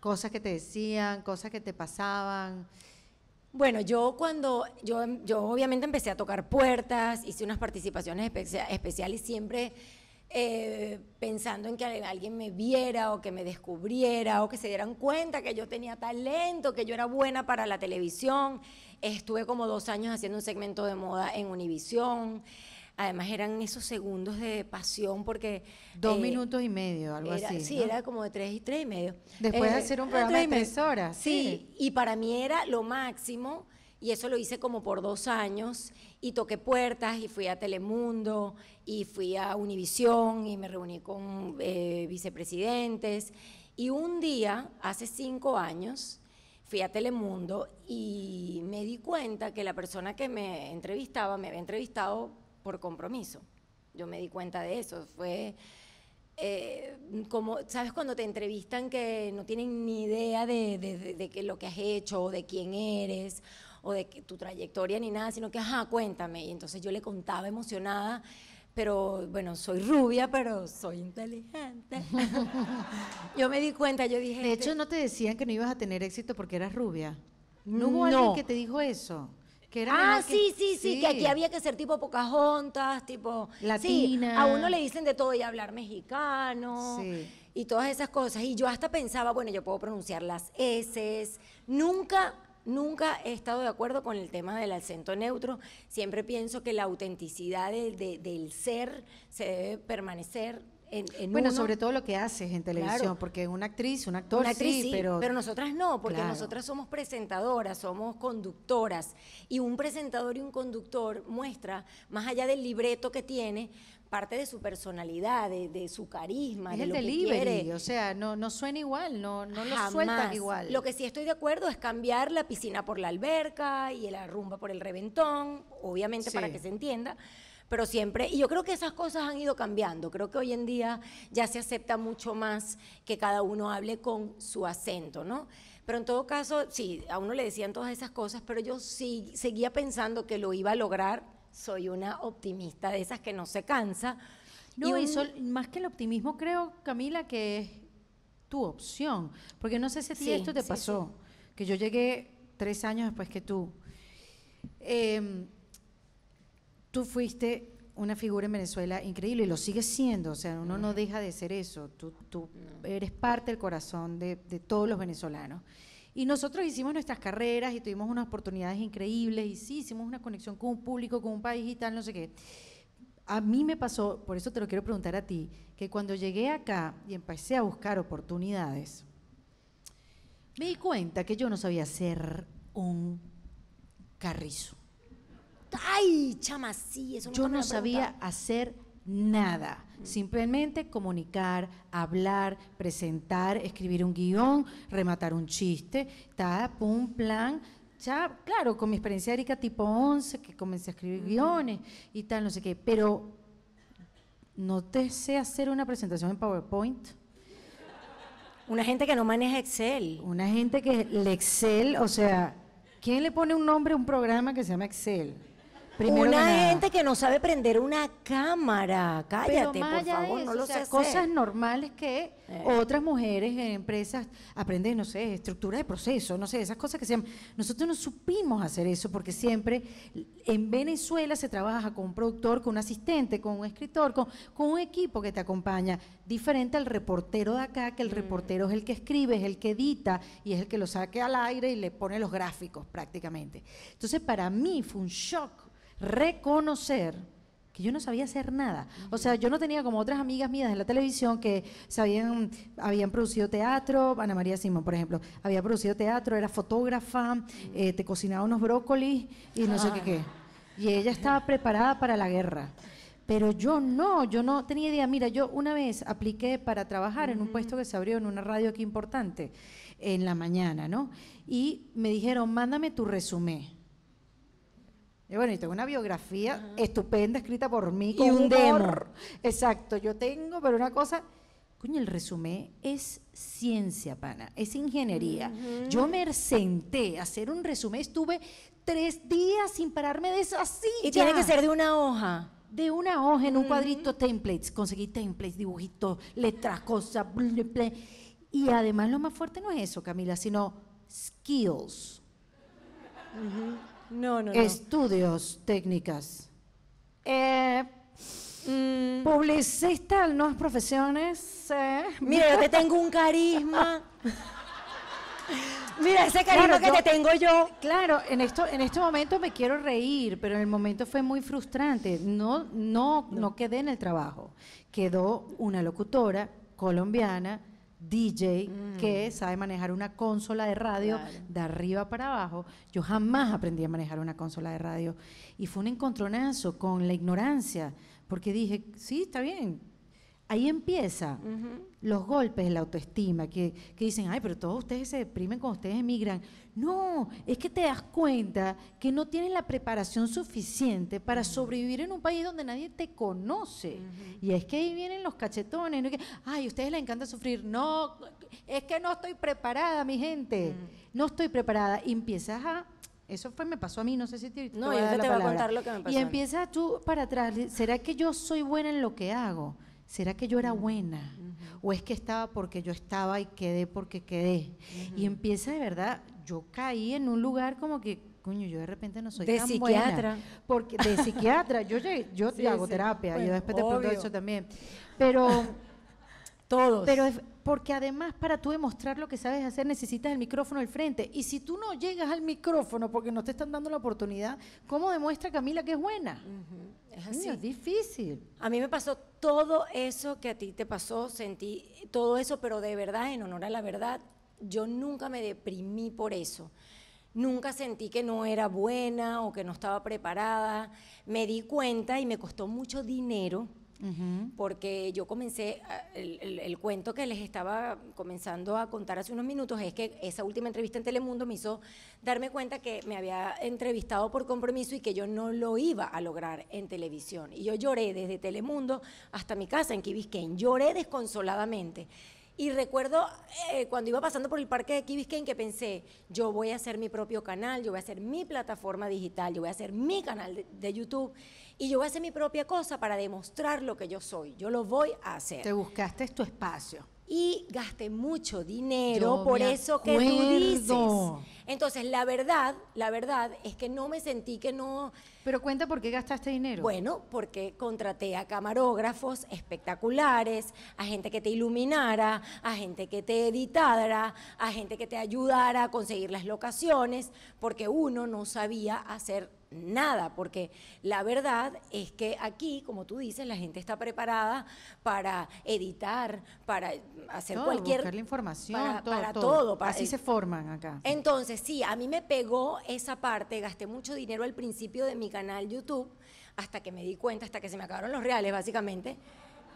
cosas que te decían, cosas que te pasaban. Bueno, yo cuando, yo, yo obviamente empecé a tocar puertas, hice unas participaciones especiales especiales siempre eh, pensando en que alguien me viera o que me descubriera o que se dieran cuenta que yo tenía talento, que yo era buena para la televisión. Estuve como dos años haciendo un segmento de moda en Univisión. Además eran esos segundos de pasión porque... Dos eh, minutos y medio, algo así. Sí, era como de tres y tres y medio. Después de eh, hacer un programa de tres horas. Sí, sí, y para mí era lo máximo y eso lo hice como por dos años y toqué puertas y fui a Telemundo y fui a Univisión y me reuní con eh, vicepresidentes y un día, hace cinco años, fui a Telemundo y me di cuenta que la persona que me entrevistaba me había entrevistado por compromiso. Yo me di cuenta de eso, fue... Eh, como, ¿sabes cuando te entrevistan que no tienen ni idea de, de, lo que has hecho, o de quién eres, o de que tu trayectoria ni nada, sino que, ajá, cuéntame. Y entonces yo le contaba emocionada, pero bueno, soy rubia, pero soy inteligente. <laughs> yo me di cuenta, yo dije... De hecho, no te decían que no ibas a tener éxito porque eras rubia. ¿No hubo alguien que te dijo eso? Que era ah, sí, sí, sí, que aquí había que ser tipo juntas tipo... Latina. a uno le dicen de todo y hablar mexicano. y todas esas cosas. Y yo hasta pensaba, bueno, yo puedo pronunciar las S. Nunca Nunca he estado de acuerdo con el tema del acento neutro. Siempre pienso que la autenticidad del ser se debe permanecer en, en bueno, sobre todo lo que haces en televisión, porque una actriz, un actor, sí, pero... pero nosotras no, porque nosotras somos presentadoras, somos conductoras, y un presentador y un conductor muestra, más allá del libreto que tiene, parte de su personalidad, de, su carisma, es de lo que quiere. O sea, no, no suena igual, no, no lo sueltan igual. Lo que sí estoy de acuerdo es cambiar la piscina por la alberca y la rumba por el reventón, obviamente para que se entienda. Pero siempre, y yo creo que esas cosas han ido cambiando. Creo que hoy en día ya se acepta mucho más que cada uno hable con su acento, ¿no? Pero en todo caso, sí, a uno le decían todas esas cosas, pero yo sí seguía pensando que lo iba a lograr soy una optimista de esas que no se cansa. No, más que el optimismo, creo, Camila, que es tu opción. Porque no sé si esto te pasó, que yo llegué tres años después que tú. Em, tú fuiste una figura en Venezuela increíble y lo sigues siendo, o sea, uno no deja de ser eso, tú, eres parte del corazón de todos los venezolanos. Y nosotros hicimos nuestras carreras y tuvimos unas oportunidades increíbles y sí, hicimos una conexión con un público, con un país y tal, no sé qué. A mí me pasó, por eso te lo quiero preguntar a ti, que cuando llegué acá y empecé a buscar oportunidades, me di cuenta que yo no sabía hacer un carrizo. Ay, chama, sí, eso Yo no sabía hacer nada. Simplemente comunicar, hablar, presentar, escribir un guión, rematar un chiste, tap, un plan. Ya, claro, con mi experiencia Erika tipo 11, que comencé a escribir guiones y tal, no sé qué, pero no te sé hacer una presentación en PowerPoint. Una gente que no maneja Excel. Una gente que el Excel, o sea, ¿quién le pone un nombre a un programa que se llama Excel? una gente que no sabe prender una cámara. Cállate, por favor, no lo sé. Cosas normales que eh. otras mujeres en empresas aprenden, no sé, estructura de proceso, no sé, esas cosas que se llaman. Nosotros no supimos hacer eso porque siempre en Venezuela se trabaja con un productor, con un asistente, con un escritor, con, un equipo que te acompaña. Diferente al reportero de acá, que el mm. reportero es el que escribe, es el que edita y es el que lo saque al aire y le pone los gráficos prácticamente. Entonces, para mí fue un shock reconocer que yo no sabía hacer nada. O sea, yo no tenía como otras amigas mías en la televisión que sabían, habían producido teatro, Ana María Simón, por ejemplo, había producido teatro, era fotógrafa, eh, te cocinaba unos brócolis y no sé qué qué. Y ella estaba preparada para la guerra. Pero yo no, yo no tenía idea. Mira, yo una vez apliqué para trabajar en un puesto que se abrió en una radio aquí importante, en la mañana, ¿no? Y me dijeron, mándame tu resumen. Y bueno, y tengo una biografía estupenda escrita por mí. y un demo. Exacto, yo tengo, pero una cosa, coño, el resumen es ciencia, pana, es ingeniería. Yo me senté a hacer un resumen, estuve tres días sin pararme de eso así. Y tiene que ser de una hoja. De una hoja en un cuadrito, templates, conseguí templates, dibujitos, letras, cosas, Y además lo más fuerte no es eso, Camila, sino skills. No, no, Estudios, técnicas. Eh, mm. Publicista, no profesiones. ¿eh? Mira, yo te tengo un carisma. <laughs> Mira ese carisma que te tengo yo. Claro, en esto, en este momento me quiero reír, pero en el momento fue muy frustrante. no, no quedé en el trabajo. Quedó una locutora colombiana DJ mm. que sabe manejar una consola de radio de arriba para abajo. Yo jamás aprendí a manejar una consola de radio y fue un encontronazo con la ignorancia, porque dije, sí, está bien. Ahí empieza los golpes, de la autoestima, que, que, dicen, ay, pero todos ustedes se deprimen cuando ustedes emigran. No, es que te das cuenta que no tienes la preparación suficiente para sobrevivir en un país donde nadie te conoce. Y es que ahí vienen los cachetones. ¿no? Que, Ay, a ustedes les encanta sufrir. No, es que no estoy preparada, mi gente. No estoy preparada. Y empiezas a eso fue, me pasó a mí, no sé si te No, yo te voy a contar lo que me pasó. Y empiezas tú para atrás, ¿será que yo soy buena en lo que hago? ¿Será que yo era buena? o es que estaba porque yo estaba y quedé porque quedé. Y empieza de verdad, yo caí en un lugar como que, coño, yo de repente no soy tan psiquiatra. porque, de psiquiatra, yo, <laughs> yo hago terapia, yo después te de eso también. Pero... Todos. Pero porque además para tú demostrar lo que sabes hacer necesitas el micrófono al frente. Y si tú no llegas al micrófono porque no te están dando la oportunidad, ¿cómo demuestra Camila que es buena? Es así. es difícil. A mí me pasó todo eso que a ti te pasó, sentí todo eso, pero de verdad, en honor a la verdad, yo nunca me deprimí por eso. Nunca sentí que no era buena o que no estaba preparada. Me di cuenta y me costó mucho dinero porque yo comencé, el, cuento que les estaba comenzando a contar hace unos minutos es que esa última entrevista en Telemundo me hizo darme cuenta que me había entrevistado por compromiso y que yo no lo iba a lograr en televisión. Y yo lloré desde Telemundo hasta mi casa en Kibisken, lloré desconsoladamente. Y recuerdo eh, cuando iba pasando por el parque de Key que pensé, yo voy a hacer mi propio canal, yo voy a hacer mi plataforma digital, yo voy a hacer mi canal de YouTube y yo voy a hacer mi propia cosa para demostrar lo que yo soy. Yo lo voy a hacer. Te buscaste tu espacio. Y gasté mucho dinero por eso que tú dices. Entonces, la verdad, la verdad es que no me sentí que no... Pero cuenta por qué gastaste dinero. Bueno, porque contraté a camarógrafos espectaculares, a gente que te iluminara, a gente que te editara, a gente que te ayudara a conseguir las locaciones, porque uno no sabía hacer nada, porque la verdad es que aquí, como tú dices, la gente está preparada para editar, para hacer cualquier... la información, para todo. Para todo, Así se forman acá. Entonces, sí, a mí me pegó esa parte, gasté mucho dinero al principio de mi canal YouTube, hasta que me di cuenta, hasta que se me acabaron los reales, básicamente.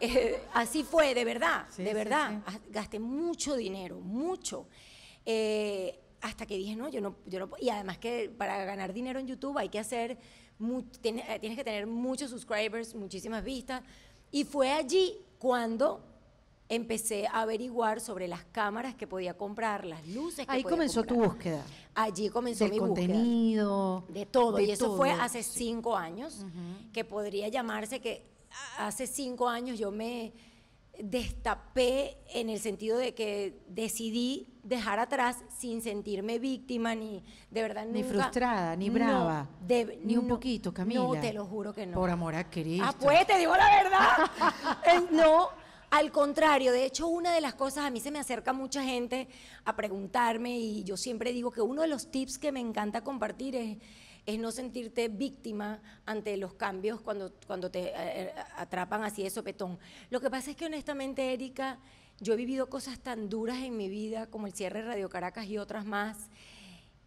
Eh, así fue, de verdad, de verdad. Gasté mucho dinero, mucho. Eh, hasta que dije, no, yo no, yo y además que para ganar dinero en YouTube hay que hacer, eh, tienes, que tener muchos subscribers, muchísimas vistas, y fue allí cuando empecé a averiguar sobre las cámaras que podía comprar, las luces que Ahí comenzó tu búsqueda. Allí comenzó mi búsqueda. De todo, de y eso fue hace cinco años, que podría llamarse que hace cinco años yo me destapé en el sentido de que decidí dejar atrás sin sentirme víctima ni de verdad ni frustrada ni brava ni un poquito Camila no te lo juro que no por amor a Cristo ah pues te digo la verdad <laughs> no al contrario de hecho una de las cosas a mí se me acerca mucha gente a preguntarme y yo siempre digo que uno de los tips que me encanta compartir es es no sentirte víctima ante los cambios cuando, cuando te eh, eh, atrapan así de sopetón. Lo que pasa es que honestamente, Erika, yo he vivido cosas tan duras en mi vida como el cierre de Radio Caracas y otras más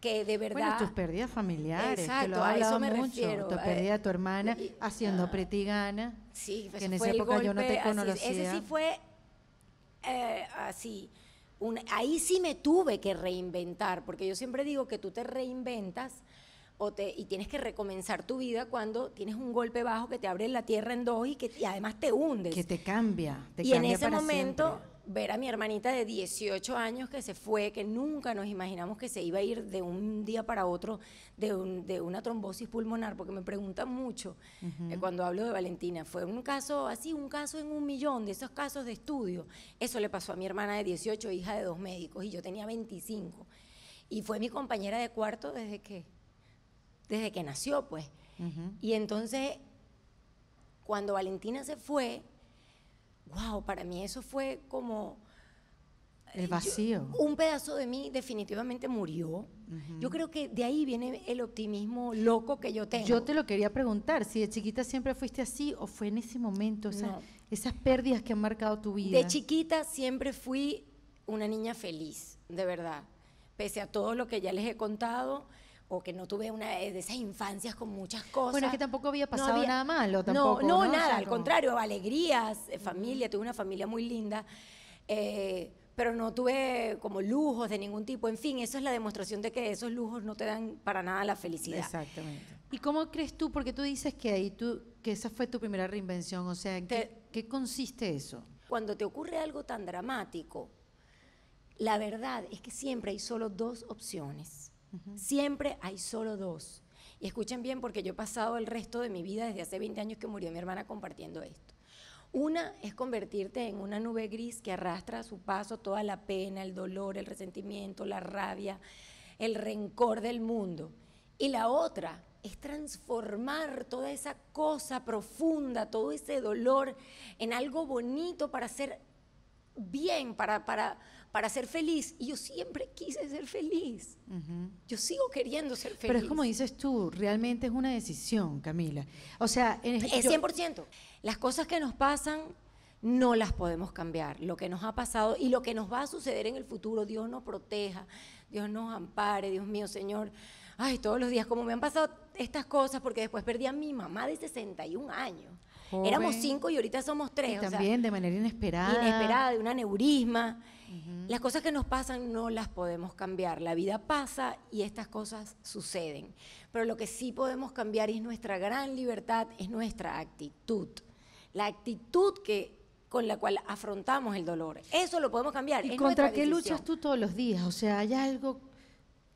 que de verdad. Bueno, tus pérdidas familiares. Exacto, a eso me refiero. Tu pérdida de tu eh, hermana haciendo ah, pretigana. Sí, pues, que en esa época yo no te conocía. ese sí fue así. ahí sí me tuve que reinventar, porque yo siempre digo que tú te reinventas y tienes que recomenzar tu vida cuando tienes un golpe bajo que te abre la tierra en dos y que además te hundes. Que te cambia. y en ese momento, ver a mi hermanita de 18 años que se fue, que nunca nos imaginamos que se iba a ir de un día para otro de, una trombosis pulmonar, porque me preguntan mucho eh, cuando hablo de Valentina. Fue un caso así, un caso en un millón de esos casos de estudio. Eso le pasó a mi hermana de 18, hija de dos médicos, y yo tenía 25. Y fue mi compañera de cuarto desde que desde que nació, pues. Y entonces, cuando Valentina se fue, wow, para mí eso fue como... El eh, vacío. un pedazo de mí definitivamente murió. Yo creo que de ahí viene el optimismo loco que yo tengo. Yo te lo quería preguntar, si de chiquita siempre fuiste así o fue en ese momento, o esas pérdidas que han marcado tu vida. De chiquita siempre fui una niña feliz, de verdad. Pese a todo lo que ya les he contado, o que no tuve una eh, de esas infancias con muchas cosas. Bueno, es que tampoco había pasado nada malo, tampoco. No, nada, al contrario, alegrías, eh, familia, tuve una familia muy linda, eh, pero no tuve como lujos de ningún tipo. En fin, eso es la demostración de que esos lujos no te dan para nada la felicidad. Exactamente. ¿Y cómo crees tú? Porque tú dices que ahí tú, que esa fue tu primera reinvención, o sea, qué, qué consiste eso? Cuando te ocurre algo tan dramático, la verdad es que siempre hay solo dos opciones Siempre hay solo dos. Y escuchen bien porque yo he pasado el resto de mi vida desde hace 20 años que murió mi hermana compartiendo esto. Una es convertirte en una nube gris que arrastra a su paso toda la pena, el dolor, el resentimiento, la rabia, el rencor del mundo. Y la otra es transformar toda esa cosa profunda, todo ese dolor en algo bonito para hacer bien, para, para, para ser feliz. Y yo siempre quise ser feliz. Yo sigo queriendo ser feliz. Pero es como dices tú, realmente es una decisión, Camila. O sea, en es 100%. Las cosas que nos pasan no las podemos cambiar. Lo que nos ha pasado y lo que nos va a suceder en el futuro, Dios nos proteja, Dios nos ampare, Dios mío, Señor. Ay, todos los días, como me han pasado estas cosas, porque después perdí a mi mamá de 61 años. Éramos cinco y ahorita somos tres. también de manera inesperada. Inesperada, de un aneurisma. Las cosas que nos pasan no las podemos cambiar. La vida pasa y estas cosas suceden. Pero lo que sí podemos cambiar es nuestra gran libertad, es nuestra actitud. La actitud que con la cual afrontamos el dolor. Eso lo podemos cambiar. ¿Y contra qué luchas tú todos los días? O sea, hay algo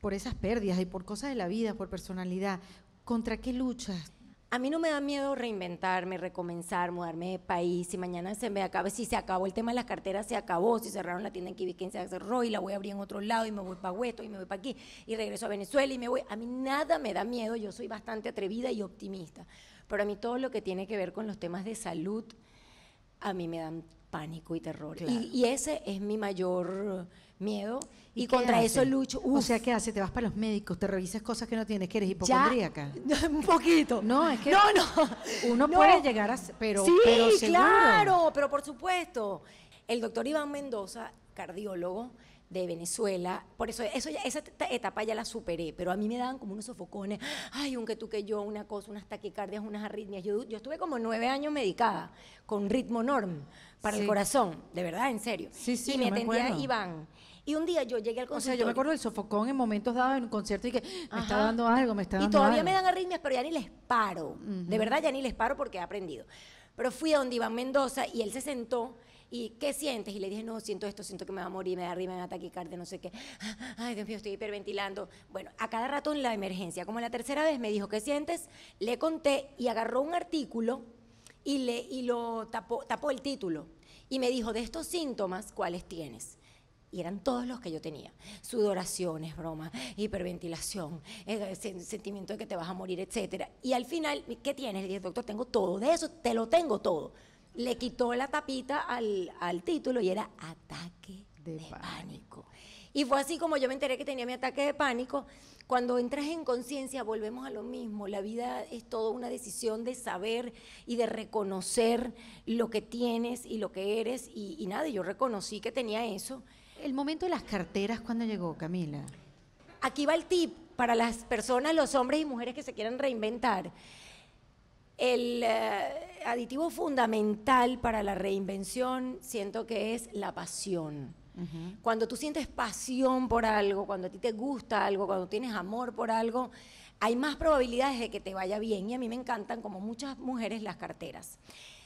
por esas pérdidas y por cosas de la vida, por personalidad. ¿Contra qué luchas? a mí no me da miedo reinventarme, recomenzar, mudarme de país. Si mañana se me acaba, si se acabó el tema de las carteras, se acabó. Si cerraron la tienda en Kibiquén, se cerró y la voy a abrir en otro lado y me voy para Hueto y me voy para aquí y regreso a Venezuela y me voy. A mí nada me da miedo. Yo soy bastante atrevida y optimista. Pero a mí todo lo que tiene que ver con los temas de salud, a mí me dan pánico y terror. y ese es mi mayor miedo y, contra eso lucho. O sea, ¿qué hace? Te vas para los médicos, te revisas cosas que no tienes, que eres hipocondríaca. <laughs> un poquito. No, es que no, no. uno puede llegar a pero Sí, claro, pero por supuesto. El doctor Iván Mendoza, cardiólogo de Venezuela, por eso, eso esa etapa ya la superé, pero a mí me daban como unos sofocones, ay, un que tú que yo, una cosa, unas taquicardias, unas arritmias. Yo, yo estuve como nueve años medicada con ritmo norm para el corazón, de verdad, en serio. Sí, sí, y me atendía Iván. Y un día yo llegué al concierto. O sea, yo me acuerdo del sofocón en momentos dados en un concierto y que me está dando algo, me está dando Y todavía me dan arritmias, pero ya ni les paro. De verdad, ya ni les paro porque he aprendido. Pero fui a donde Iván Mendoza y él se sentó ¿y qué sientes? Y le dije, no, siento esto, siento que me va a morir, me da arriba, me da taquicardia, no sé qué. Ah, ay, Dios mío, estoy hiperventilando. Bueno, a cada rato en la emergencia, como la tercera vez me dijo, ¿qué sientes? Le conté y agarró un artículo y, le, y lo tapó, tapó el título. Y me dijo, de estos síntomas, ¿cuáles tienes? Y eran todos los que yo tenía. Sudoraciones, broma, hiperventilación, eh, sentimiento de que te vas a morir, etc. Y al final, ¿qué tienes? Le dije, doctor, tengo todo de eso, te lo tengo todo. Le quitó la tapita al, al título y era ataque de, pánico. Y fue así como yo me enteré que tenía mi ataque de pánico. Cuando entras en conciencia, volvemos a lo mismo. La vida es toda una decisión de saber y de reconocer lo que tienes y lo que eres. Y, y nada, yo reconocí que tenía eso el momento de las carteras, cuando llegó, Camila? Aquí va el tip para las personas, los hombres y mujeres que se quieren reinventar. El eh, aditivo fundamental para la reinvención siento que es la pasión. Cuando tú sientes pasión por algo, cuando a ti te gusta algo, cuando tienes amor por algo, hay más probabilidades de que te vaya bien. Y a mí me encantan, como muchas mujeres, las carteras.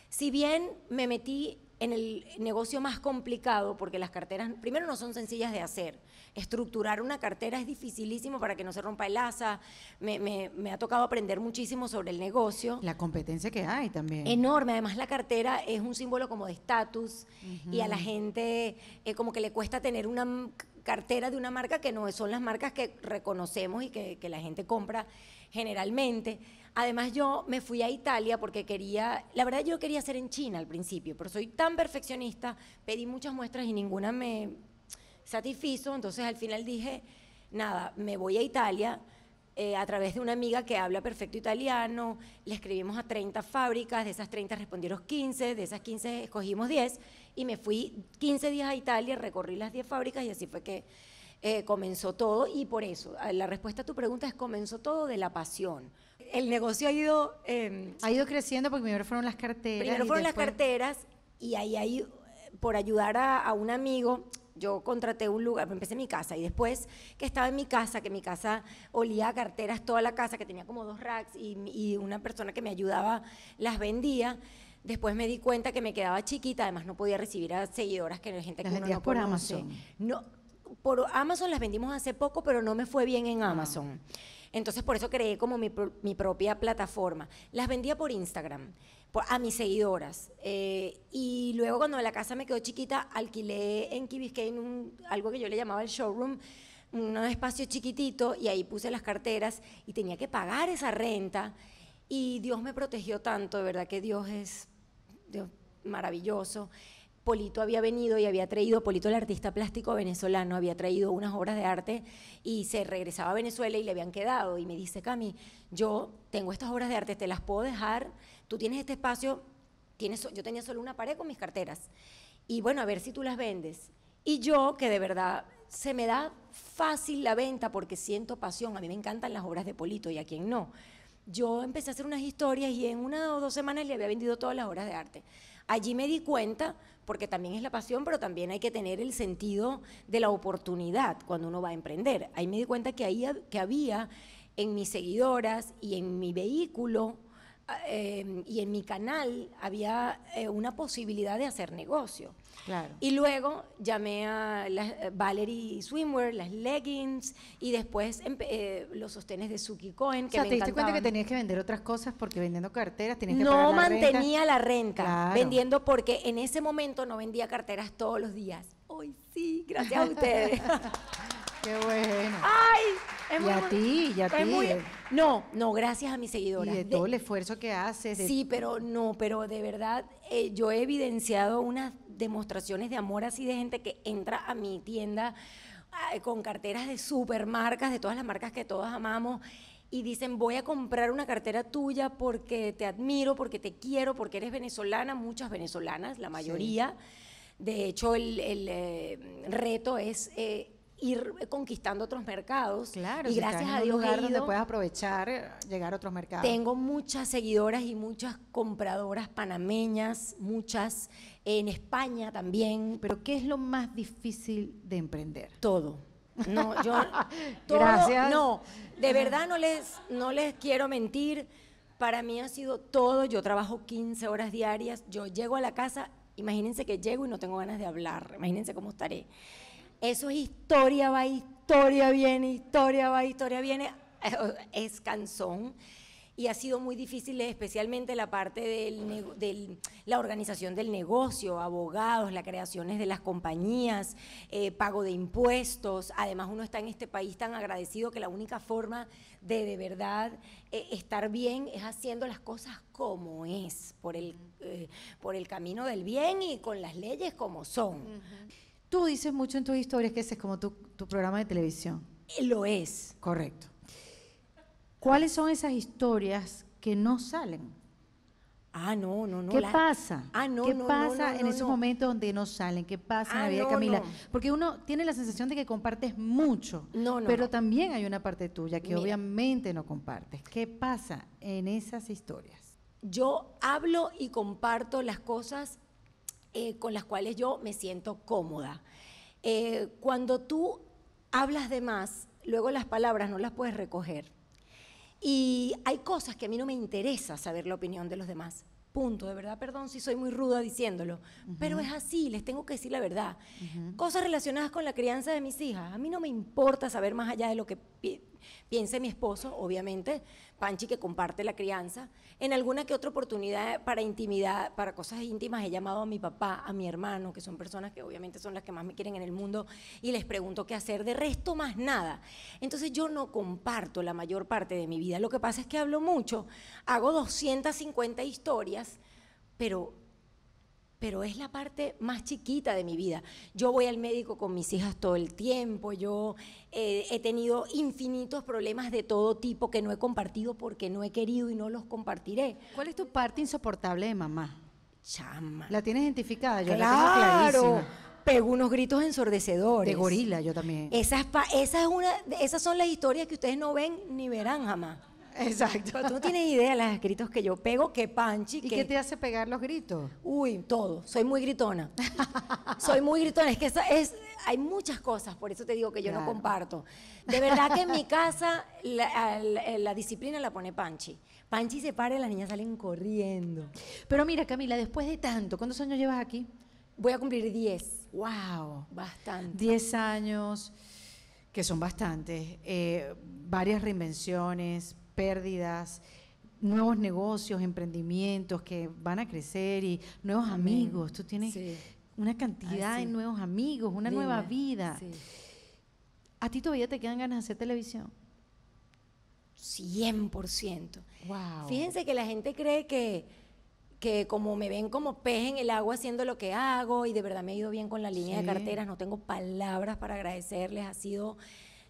Si bien me metí en el negocio más complicado, porque las carteras, primero, no son sencillas de hacer. Estructurar una cartera es dificilísimo para que no se rompa el asa. Me, ha tocado aprender muchísimo sobre el negocio. La competencia que hay también. Enorme. Además, la cartera es un símbolo como de estatus y a la gente eh, como que le cuesta tener una cartera de una marca que no son las marcas que reconocemos y que la gente compra generalmente. Además, yo me fui a Italia porque quería, la verdad yo quería hacer en China al principio, pero soy tan perfeccionista, pedí muchas muestras y ninguna me satisfizo, entonces al final dije, nada, me voy a Italia. Eh, a través de una amiga que habla perfecto italiano, le escribimos a 30 fábricas, de esas 30 respondieron 15, de esas 15 escogimos 10 y me fui 15 días a Italia, recorrí las 10 fábricas y así fue que eh, comenzó todo y por eso, la respuesta a tu pregunta es comenzó todo de la pasión el negocio ha ido... Em, ha ido creciendo porque primero fueron las carteras. Primero fueron las carteras y ahí por ayudar a, un amigo, yo contraté un lugar, empecé mi casa y después que estaba en mi casa, que mi casa olía a carteras toda la casa, que tenía como dos racks y, una persona que me ayudaba las vendía. Después me di cuenta que me quedaba chiquita, además no podía recibir a seguidoras que gente que no por Amazon. No, por Amazon las vendimos hace poco, pero no me fue bien en ah. Amazon. Entonces por eso creé como mi, propia plataforma. Las vendía por Instagram a mis seguidoras. Eh, y luego cuando la casa me quedó chiquita, alquilé en Key Biscayne algo que yo le llamaba el showroom, un espacio chiquitito, y ahí puse las carteras y tenía que pagar esa renta. Y Dios me protegió tanto, de verdad que Dios es maravilloso. Polito había venido y había traído, Polito el artista plástico venezolano, había traído unas obras de arte y se regresaba a Venezuela y le habían quedado. Y me dice, Cami, yo tengo estas obras de arte, te las puedo dejar, tú tienes este espacio, tienes, yo tenía solo una pared con mis carteras. Y bueno, a ver si tú las vendes. Y yo, que de verdad se me da fácil la venta porque siento pasión, a mí me encantan las obras de Polito y a quien no yo empecé a hacer unas historias y en una o dos semanas le había vendido todas las obras de arte. Allí me di cuenta, porque también es la pasión, pero también hay que tener el sentido de la oportunidad cuando uno va a emprender. Ahí me di cuenta que, que había en mis seguidoras y en mi vehículo Em, y en mi canal había eh, una posibilidad de hacer negocio. Y luego llamé a las eh, Valerie Swimwear, las leggings y después eh, los sostenes de Suki Cohen. Que o sea, te diste cuenta que tenías que vender otras cosas porque vendiendo carteras tenías que no pagar la mantenía la renta vendiendo porque en ese momento no vendía carteras todos los días. Hoy sí, gracias a ustedes. <laughs> Qué bueno. Ay y a ti, y a ti. No, no, gracias a mis seguidoras. Y de todo el esfuerzo que haces. Sí, pero no, pero de verdad, eh, yo he evidenciado unas demostraciones de amor así de gente que entra a mi tienda ah, con carteras de supermarcas, de todas las marcas que todos amamos y dicen voy a comprar una cartera tuya porque te admiro, porque te quiero, porque eres venezolana, muchas venezolanas, la mayoría. De hecho, el, eh, reto es eh, ir conquistando otros mercados. Claro, y gracias a Dios. aprovechar, eh, llegar a otros mercados. Tengo muchas seguidoras y muchas compradoras panameñas, muchas en España también. Pero ¿qué es lo más difícil de emprender? Todo. No, yo. <laughs> gracias. No, de verdad no les, no les quiero mentir. Para mí ha sido todo. Yo trabajo 15 horas diarias. Yo llego a la casa. Imagínense que llego y no tengo ganas de hablar. Imagínense cómo estaré. Eso es historia va, historia viene, historia va, historia viene. <laughs> Es canzón y ha sido muy difícil, especialmente la parte de la organización del negocio, abogados, las creaciones de las compañías, eh, pago de impuestos. Además, uno está en este país tan agradecido que la única forma de de verdad eh, estar bien es haciendo las cosas como es, por el, eh, por el camino del bien y con las leyes como son. Tú dices mucho en tus historias que ese es como tu, programa de televisión. Lo es. Correcto. ¿Cuáles son esas historias que no salen? Ah, no, no, no. ¿Qué pasa? Ah, no, ¿Qué no, pasa en esos momentos donde no salen? ¿Qué pasa en la ah, vida de Camila? Porque uno tiene la sensación de que compartes mucho, No, pero también hay una parte tuya que obviamente no compartes. ¿Qué pasa en esas historias? Yo hablo y comparto las cosas eh, con las cuales yo me siento cómoda. Eh, cuando tú hablas de más, luego las palabras no las puedes recoger. Y hay cosas que a mí no me interesa saber la opinión de los demás. Punto, de verdad, perdón si soy muy ruda diciéndolo, pero es así, les tengo que decir la verdad. Cosas relacionadas con la crianza de mis hijas, a mí no me importa saber más allá de lo que piense mi esposo, obviamente, Panchi que comparte la crianza. En alguna que otra oportunidad para intimidad, para cosas íntimas, he llamado a mi papá, a mi hermano, que son personas que obviamente son las que más me quieren en el mundo, y les pregunto qué hacer. De resto, más nada. Entonces yo no comparto la mayor parte de mi vida. Lo que pasa es que hablo mucho, hago 250 historias, pero pero es la parte más chiquita de mi vida. Yo voy al médico con mis hijas todo el tiempo, yo eh, he tenido infinitos problemas de todo tipo que no he compartido porque no he querido y no los compartiré. ¿Cuál es tu parte insoportable de mamá? Chama. ¿La tienes identificada? Yo claro. la tengo pegó unos gritos ensordecedores. De gorila, yo también. Esas, es una, esas son las historias que ustedes no ven ni verán jamás. Exacto. tú no tienes idea de los gritos que yo pego, que panchi. ¿Y qué te hace pegar los gritos? Uy, todo. Soy muy gritona. Soy muy gritona. Es que es, hay muchas cosas, por eso te digo que yo no comparto. De verdad que en mi casa eh, la, disciplina la pone Panchi. Panchi se para y las niñas salen corriendo. Pero mira, Camila, después de tanto, ¿cuántos años llevas aquí? Voy a cumplir 10. ¡Wow! Bastante. 10 años, que son bastantes. Eh, varias reinvenciones, pérdidas, nuevos negocios, emprendimientos que van a crecer y nuevos amigos. Tú tienes una cantidad de nuevos amigos, una nueva vida. ¿A ti todavía te quedan ganas de hacer televisión? 100%. Fíjense que la gente cree que, que como me ven como pez en el agua haciendo lo que hago y de verdad me ha ido bien con la línea de carteras, no tengo palabras para agradecerles, ha sido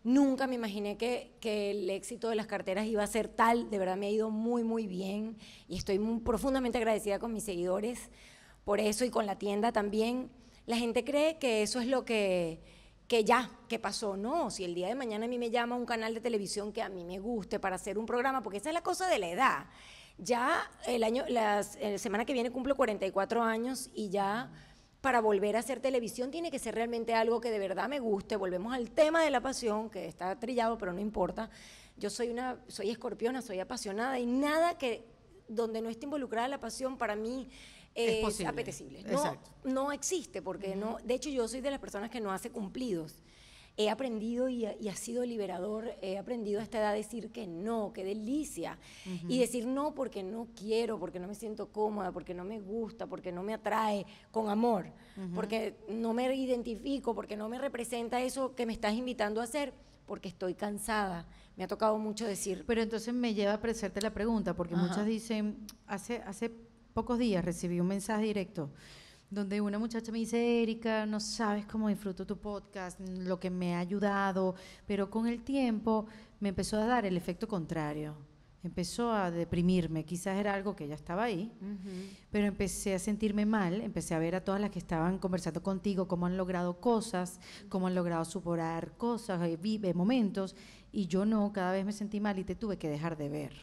Nunca me imaginé que, el éxito de las carteras iba a ser tal. De verdad me ha ido muy, muy bien y estoy profundamente agradecida con mis seguidores por eso y con la tienda también. La gente cree que eso es lo que, que ya, que pasó. No, si el día de mañana a mí me llama un canal de televisión que a mí me guste para hacer un programa, porque esa es la cosa de la edad. Ya el año, la, la eh, semana que viene cumplo 44 años y ya para volver a hacer televisión tiene que ser realmente algo que de verdad me guste. Volvemos al tema de la pasión, que está trillado, pero no importa. Yo soy una, soy escorpiona, soy apasionada y nada que donde no esté involucrada la pasión para mí es, apetecible. No, existe porque no. De hecho, yo soy de las personas que no hace cumplidos he aprendido y, ha sido liberador, he aprendido a esta edad a decir que no, qué delicia. Y decir no porque no quiero, porque no me siento cómoda, porque no me gusta, porque no me atrae, con amor, porque no me identifico, porque no me representa eso que me estás invitando a hacer, porque estoy cansada. Me ha tocado mucho decir. Pero entonces me lleva a apreciarte la pregunta, porque muchas dicen, hace, hace pocos días recibí un mensaje directo donde una muchacha me dice, Erika, no sabes cómo disfruto tu podcast, lo que me ha ayudado, pero con el tiempo me empezó a dar el efecto contrario. Empezó a deprimirme, quizás era algo que ya estaba ahí, pero empecé a sentirme mal, empecé a ver a todas las que estaban conversando contigo, cómo han logrado cosas, cómo han logrado superar cosas, eh, vive eh, momentos, y yo no, cada vez me sentí mal y te tuve que dejar de ver.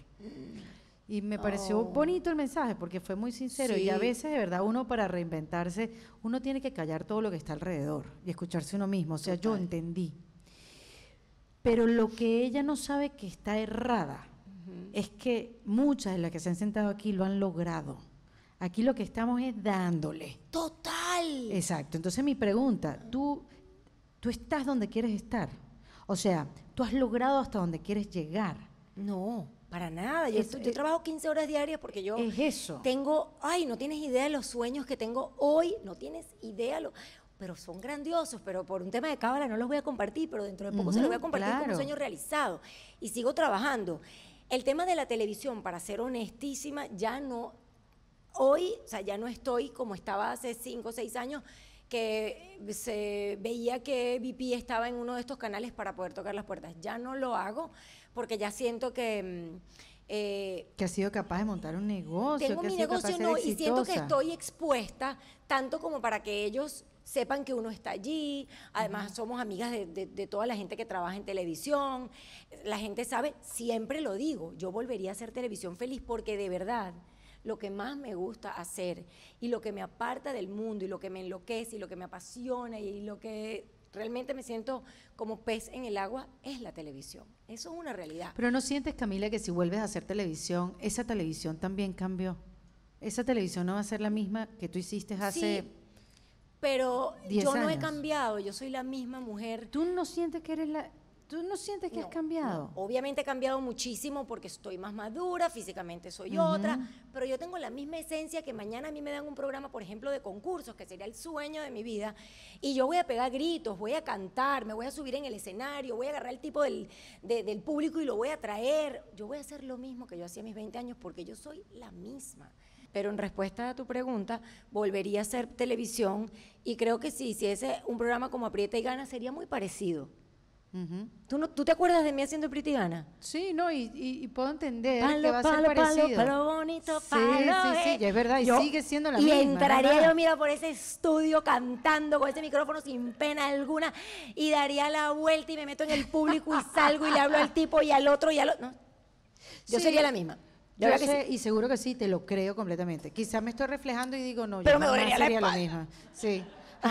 Y me pareció oh. bonito el mensaje porque fue muy sincero y a veces de verdad uno para reinventarse, uno tiene que callar todo lo que está alrededor y escucharse uno mismo. O sea, yo entendí. Pero lo que ella no sabe que está errada es que muchas de las que se han sentado aquí lo han logrado. Aquí lo que estamos es dándole. Total. Exacto. Entonces mi pregunta, ¿tú, tú estás donde quieres estar? O sea, ¿tú has logrado hasta donde quieres llegar? No. Para nada, yo, yo eh, trabajo 15 horas diarias porque yo eso. tengo, ay, no tienes idea de los sueños que tengo hoy, no tienes idea, lo, pero son grandiosos, pero por un tema de cábala no los voy a compartir, pero dentro de poco se los voy a compartir como un sueño realizado y sigo trabajando. El tema de la televisión, para ser honestísima, ya no, hoy, o sea, ya no estoy como estaba hace 5 o 6 años que se veía que VP estaba en uno de estos canales para poder tocar las puertas. Ya no lo hago porque ya siento que... Mm, eh, que ha sido capaz de montar un negocio. Tengo mi negocio y siento que estoy expuesta tanto como para que ellos sepan que uno está allí. Además, somos amigas de, toda la gente que trabaja en televisión. La gente sabe, siempre lo digo, yo volvería a hacer televisión feliz porque de verdad lo que más me gusta hacer y lo que me aparta del mundo y lo que me enloquece y lo que me apasiona y lo que realmente me siento como pez en el agua, es la televisión. Eso es una realidad. Pero no sientes, Camila, que si vuelves a hacer televisión, esa televisión también cambió. Esa televisión no va a ser la misma que tú hiciste hace... Sí, pero yo no he cambiado, yo soy la misma mujer. ¿Tú no sientes que eres la, ¿Tú no sientes que has cambiado? Obviamente he cambiado muchísimo porque estoy más madura, físicamente soy otra, pero yo tengo la misma esencia que mañana a mí me dan un programa, por ejemplo, de concursos, que sería el sueño de mi vida, y yo voy a pegar gritos, voy a cantar, me voy a subir en el escenario, voy a agarrar el tipo del, del público y lo voy a traer. Yo voy a hacer lo mismo que yo hacía mis 20 años porque yo soy la misma. Pero en respuesta a tu pregunta, volvería a hacer televisión y creo que si hiciese un programa como Aprieta y Gana sería muy parecido. ¿Tú, te acuerdas de mí haciendo Pretty Sí, no, y, puedo entender que va a ser parecido. bonito, sí, Sí, sí, eh. es verdad, y sigue siendo la misma. Y entraría yo, mira, por ese estudio cantando con ese micrófono sin pena alguna y daría la vuelta y me meto en el público y salgo y le hablo al tipo y al otro y al otro. Yo sería la misma. y seguro que sí, te lo creo completamente. Quizás me estoy reflejando y digo, no, Pero yo me la misma. Sí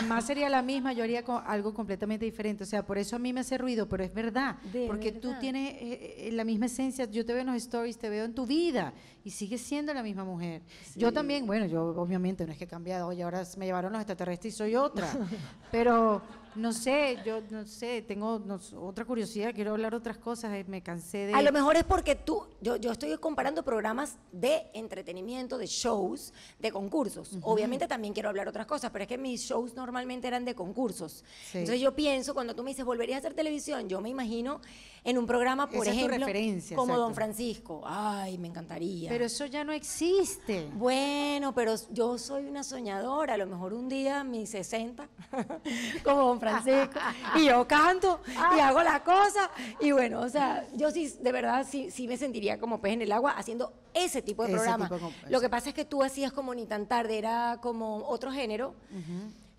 más sería la misma, yo haría algo completamente diferente. O sea, por eso a mí me hace ruido, pero es verdad. porque tú tienes eh, eh, la misma esencia, yo te veo en los stories, te veo en tu vida y sigues siendo la misma mujer. Yo también, bueno, yo obviamente no es que he cambiado, oye, ahora me llevaron los extraterrestres y soy otra. <laughs> pero no sé, yo no sé, tengo otra curiosidad, quiero hablar otras cosas, eh, me cansé de... A lo mejor es porque tú, yo, yo estoy comparando programas de entretenimiento, de shows, de concursos. Obviamente también quiero hablar otras cosas, pero es que mis shows normalmente eran de concursos. Entonces yo pienso, cuando tú me dices, ¿volverías a hacer televisión? Yo me imagino en un programa, por ejemplo, como Don Francisco. Ay, me encantaría. Pero eso ya no existe. Bueno, pero yo soy una soñadora, a lo mejor un día, mis 60, <laughs> como Don <laughs> y yo canto, y hago las cosas y bueno, o sea, yo sí, de verdad, sí, sí me sentiría como pez en el agua haciendo ese tipo de Lo que pasa es que tú hacías como ni tan tarde, era como otro género.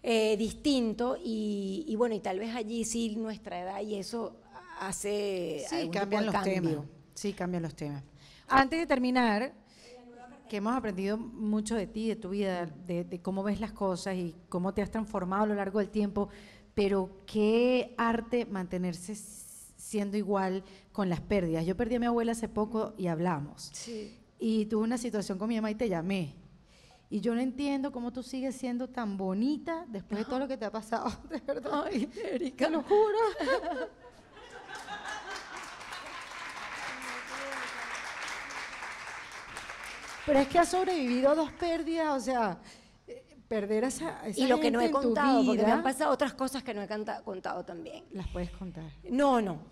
Eh, distinto y, bueno y tal vez allí sí nuestra edad y eso hace sí cambian los temas sí cambian los temas antes de terminar que hemos aprendido mucho de ti, de tu vida, de, de, cómo ves las cosas y cómo te has transformado a lo largo del tiempo pero qué arte mantenerse siendo igual con las pérdidas. Yo perdí a mi abuela hace poco y hablamos. Sí. Y tuve una situación con mi mamá y te llamé. Y yo no entiendo cómo tú sigues siendo tan bonita después de todo lo que te ha pasado, <laughs> de verdad. Erika, lo juro. Pero es que has sobrevivido a dos pérdidas, o sea, perder esa, Y lo que no he contado, me han pasado otras cosas que no he contado también. Las puedes contar. No, no.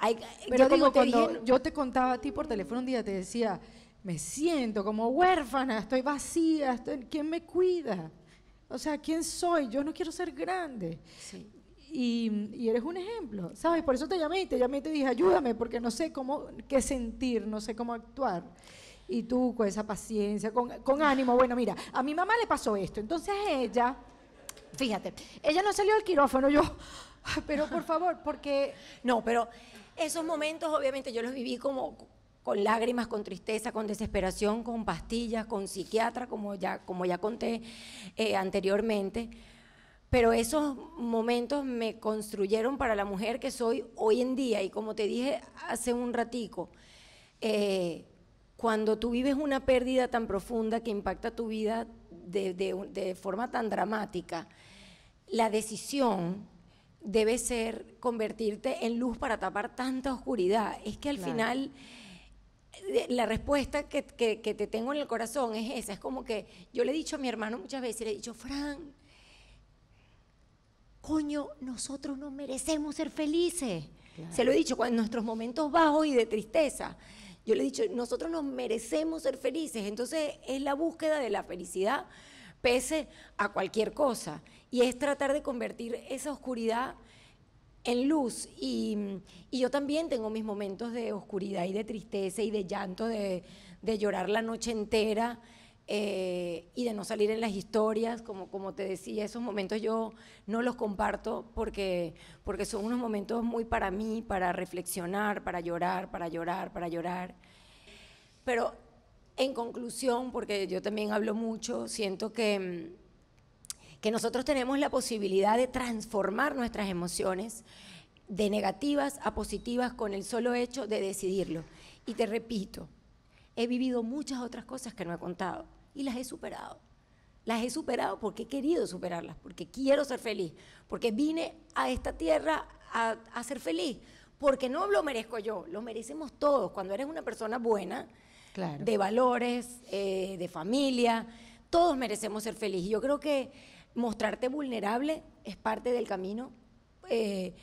Pero yo digo, te yo te contaba a ti por teléfono un día, te decía, me siento como huérfana, estoy vacía, ¿quién me cuida? O sea, ¿quién soy? Yo no quiero ser grande. Sí. Y, y, eres un ejemplo, ¿sabes? Por eso te llamé y te llamé y te dije, ayúdame, porque no sé cómo, qué sentir, no sé cómo actuar. Y tú con esa paciencia, con, ánimo, bueno, mira, a mi mamá le pasó esto. Entonces ella, fíjate, ella no salió del quirófano, yo, <laughs> pero por favor, porque... No, pero esos momentos obviamente yo los viví como con lágrimas, con tristeza, con desesperación, con pastillas, con psiquiatra, como ya, como ya conté eh, anteriormente. Pero esos momentos me construyeron para la mujer que soy hoy en día. Y como te dije hace un ratico, eh, cuando tú vives una pérdida tan profunda que impacta tu vida de, forma tan dramática, la decisión debe ser convertirte en luz para tapar tanta oscuridad. Es que al final eh, la respuesta que, te tengo en el corazón es esa. Es como que yo le he dicho a mi hermano muchas veces, le he dicho, Fran, coño, nosotros no merecemos ser felices. Se lo he dicho, en nuestros momentos bajos y de tristeza. Yo le he dicho, nosotros nos merecemos ser felices, entonces es la búsqueda de la felicidad pese a cualquier cosa y es tratar de convertir esa oscuridad en luz y, yo también tengo mis momentos de oscuridad y de tristeza y de llanto, de llorar la noche entera eh, y de no salir en las historias, como, como te decía, esos momentos yo no los comparto porque, porque son unos momentos muy para mí, para reflexionar, para llorar, para llorar, para llorar. Pero en conclusión, porque yo también hablo mucho, siento que, que nosotros tenemos la posibilidad de transformar nuestras emociones de negativas a positivas con el solo hecho de decidirlo. Y te repito, he vivido muchas otras cosas que no he contado y las he superado. Las he superado porque he querido superarlas, porque quiero ser feliz, porque vine a esta tierra a, ser feliz, porque no lo merezco yo, lo merecemos todos. Cuando eres una persona buena, de valores, eh, de familia, todos merecemos ser feliz. yo creo que mostrarte vulnerable es parte del camino. Eh,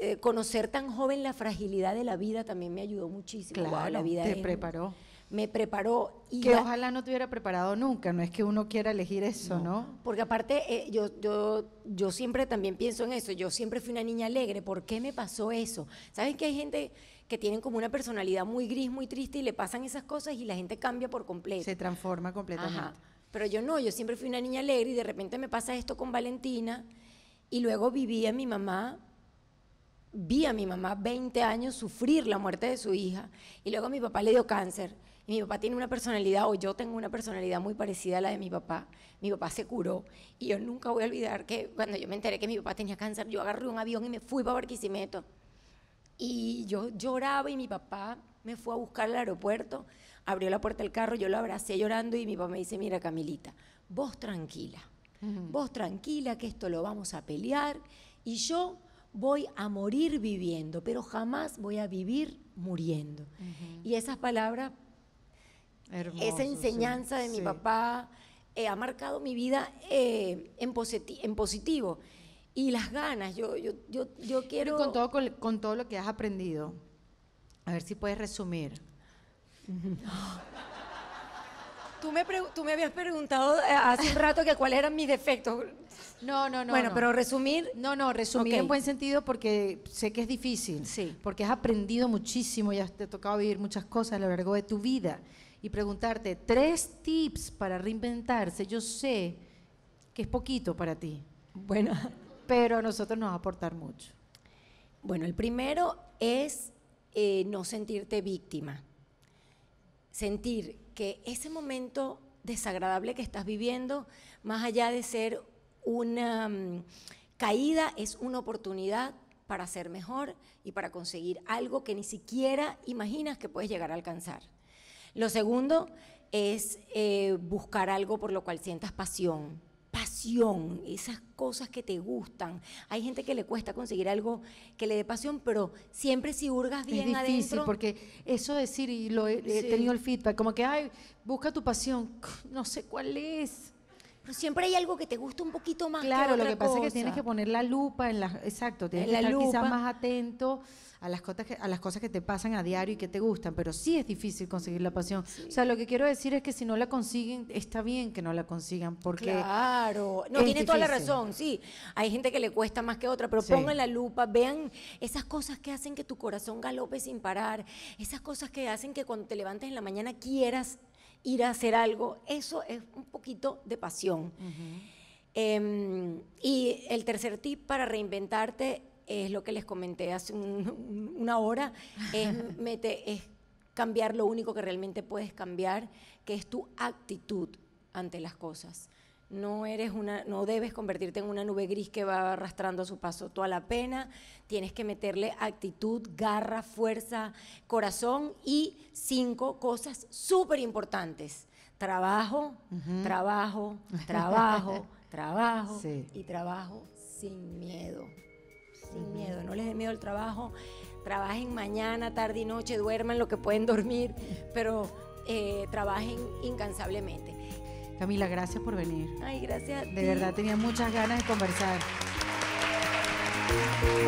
eh, conocer tan joven la fragilidad de la vida también me ayudó muchísimo. Claro, la vida te preparó. Me preparó. Y que ojalá no te hubiera preparado nunca, no es que uno quiera elegir eso, ¿no? Porque aparte, eh, yo, yo, yo siempre también pienso en eso, yo siempre fui una niña alegre, ¿por qué me pasó eso? ¿Sabes que hay gente que tienen como una personalidad muy gris, muy triste y le pasan esas cosas y la gente cambia por completo? Se transforma completamente. Pero yo no, yo siempre fui una niña alegre y de repente me pasa esto con Valentina y luego vivía mi mamá vi a mi mamá 20 años sufrir la muerte de su hija y luego mi papá le dio cáncer. mi papá tiene una personalidad, o yo tengo una personalidad muy parecida a la de mi papá. Mi papá se curó y yo nunca voy a olvidar que cuando yo me enteré que mi papá tenía cáncer, yo agarré un avión y me fui para Barquisimeto. Y yo lloraba y mi papá me fue a buscar al aeropuerto, abrió la puerta del carro, yo lo abracé llorando y mi papá me dice, mira Camilita, vos tranquila, vos tranquila que esto lo vamos a pelear. Y yo voy a morir viviendo, pero jamás voy a vivir muriendo. Y esas palabras, esa enseñanza de mi papá eh, ha marcado mi vida eh, en, positivo. Y las ganas, yo, yo, quiero... Y con todo, con, todo lo que has aprendido, a ver si puedes resumir. <laughs> Tú me, tú me, habías preguntado eh, hace un rato que cuáles eran mis defectos. No, no, no. Bueno, pero resumir. No, no, resumir en buen sentido porque sé que es difícil. Sí. Porque has aprendido muchísimo y has tocado vivir muchas cosas a lo largo de tu vida. Y preguntarte tres tips para reinventarse. Yo sé que es poquito para ti. Bueno. Pero a nosotros nos va a aportar mucho. Bueno, el primero es eh, no sentirte víctima. Sentir que ese momento desagradable que estás viviendo, más allá de ser una mm, caída es una oportunidad para ser mejor y para conseguir algo que ni siquiera imaginas que puedes llegar a alcanzar. Lo segundo es eh, buscar algo por lo cual sientas pasión. Pasión, esas cosas que te gustan. Hay gente que le cuesta conseguir algo que le dé pasión, pero siempre si hurgas bien adentro. Es difícil porque eso decir y lo he, he, tenido el feedback, como que ay, busca tu pasión, <laughs> no sé cuál es pero pues siempre hay algo que te gusta un poquito más. Claro, lo que pasa es que tienes que poner la lupa en las, exacto, tienes que estar más atento a las cosas que, a las cosas que te pasan a diario y que te gustan, pero sí es difícil conseguir la pasión. O sea, lo que quiero decir es que si no la consiguen, está bien que no la consigan, porque claro, no tiene toda la razón, sí. Hay gente que le cuesta más que otra, pero pongan la lupa, vean esas cosas que hacen que tu corazón galope sin parar, esas cosas que hacen que cuando te levantes en la mañana quieras ir a hacer algo. Eso es un poquito de pasión. Em, y el tercer tip para reinventarte es lo que les comenté hace una hora, <laughs> es cambiar lo único que realmente puedes cambiar, que es tu actitud ante las cosas no eres una, no debes convertirte en una nube gris que va arrastrando a su paso toda la pena. Tienes que meterle actitud, garra, fuerza, corazón y cinco cosas súper importantes: <laughs> trabajo, trabajo, trabajo, trabajo y trabajo sin miedo. Sin miedo, no les dé miedo el trabajo. Trabajen mañana, tarde y noche, duerman lo que pueden dormir, pero eh, trabajen incansablemente. Camila, gracias por venir. Ay, gracias. De verdad tenía muchas ganas de conversar.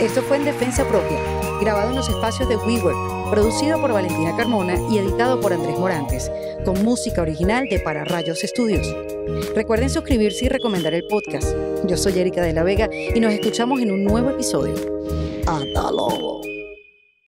Esto fue En Defensa Propia, grabado en los espacios de WeWork, producido por Valentina Carmona y editado por Andrés Morantes, con música original de Para Rayos Estudios. Recuerden suscribirse y recomendar el podcast. Yo soy Erika de la Vega y nos escuchamos en un nuevo episodio. Hasta luego.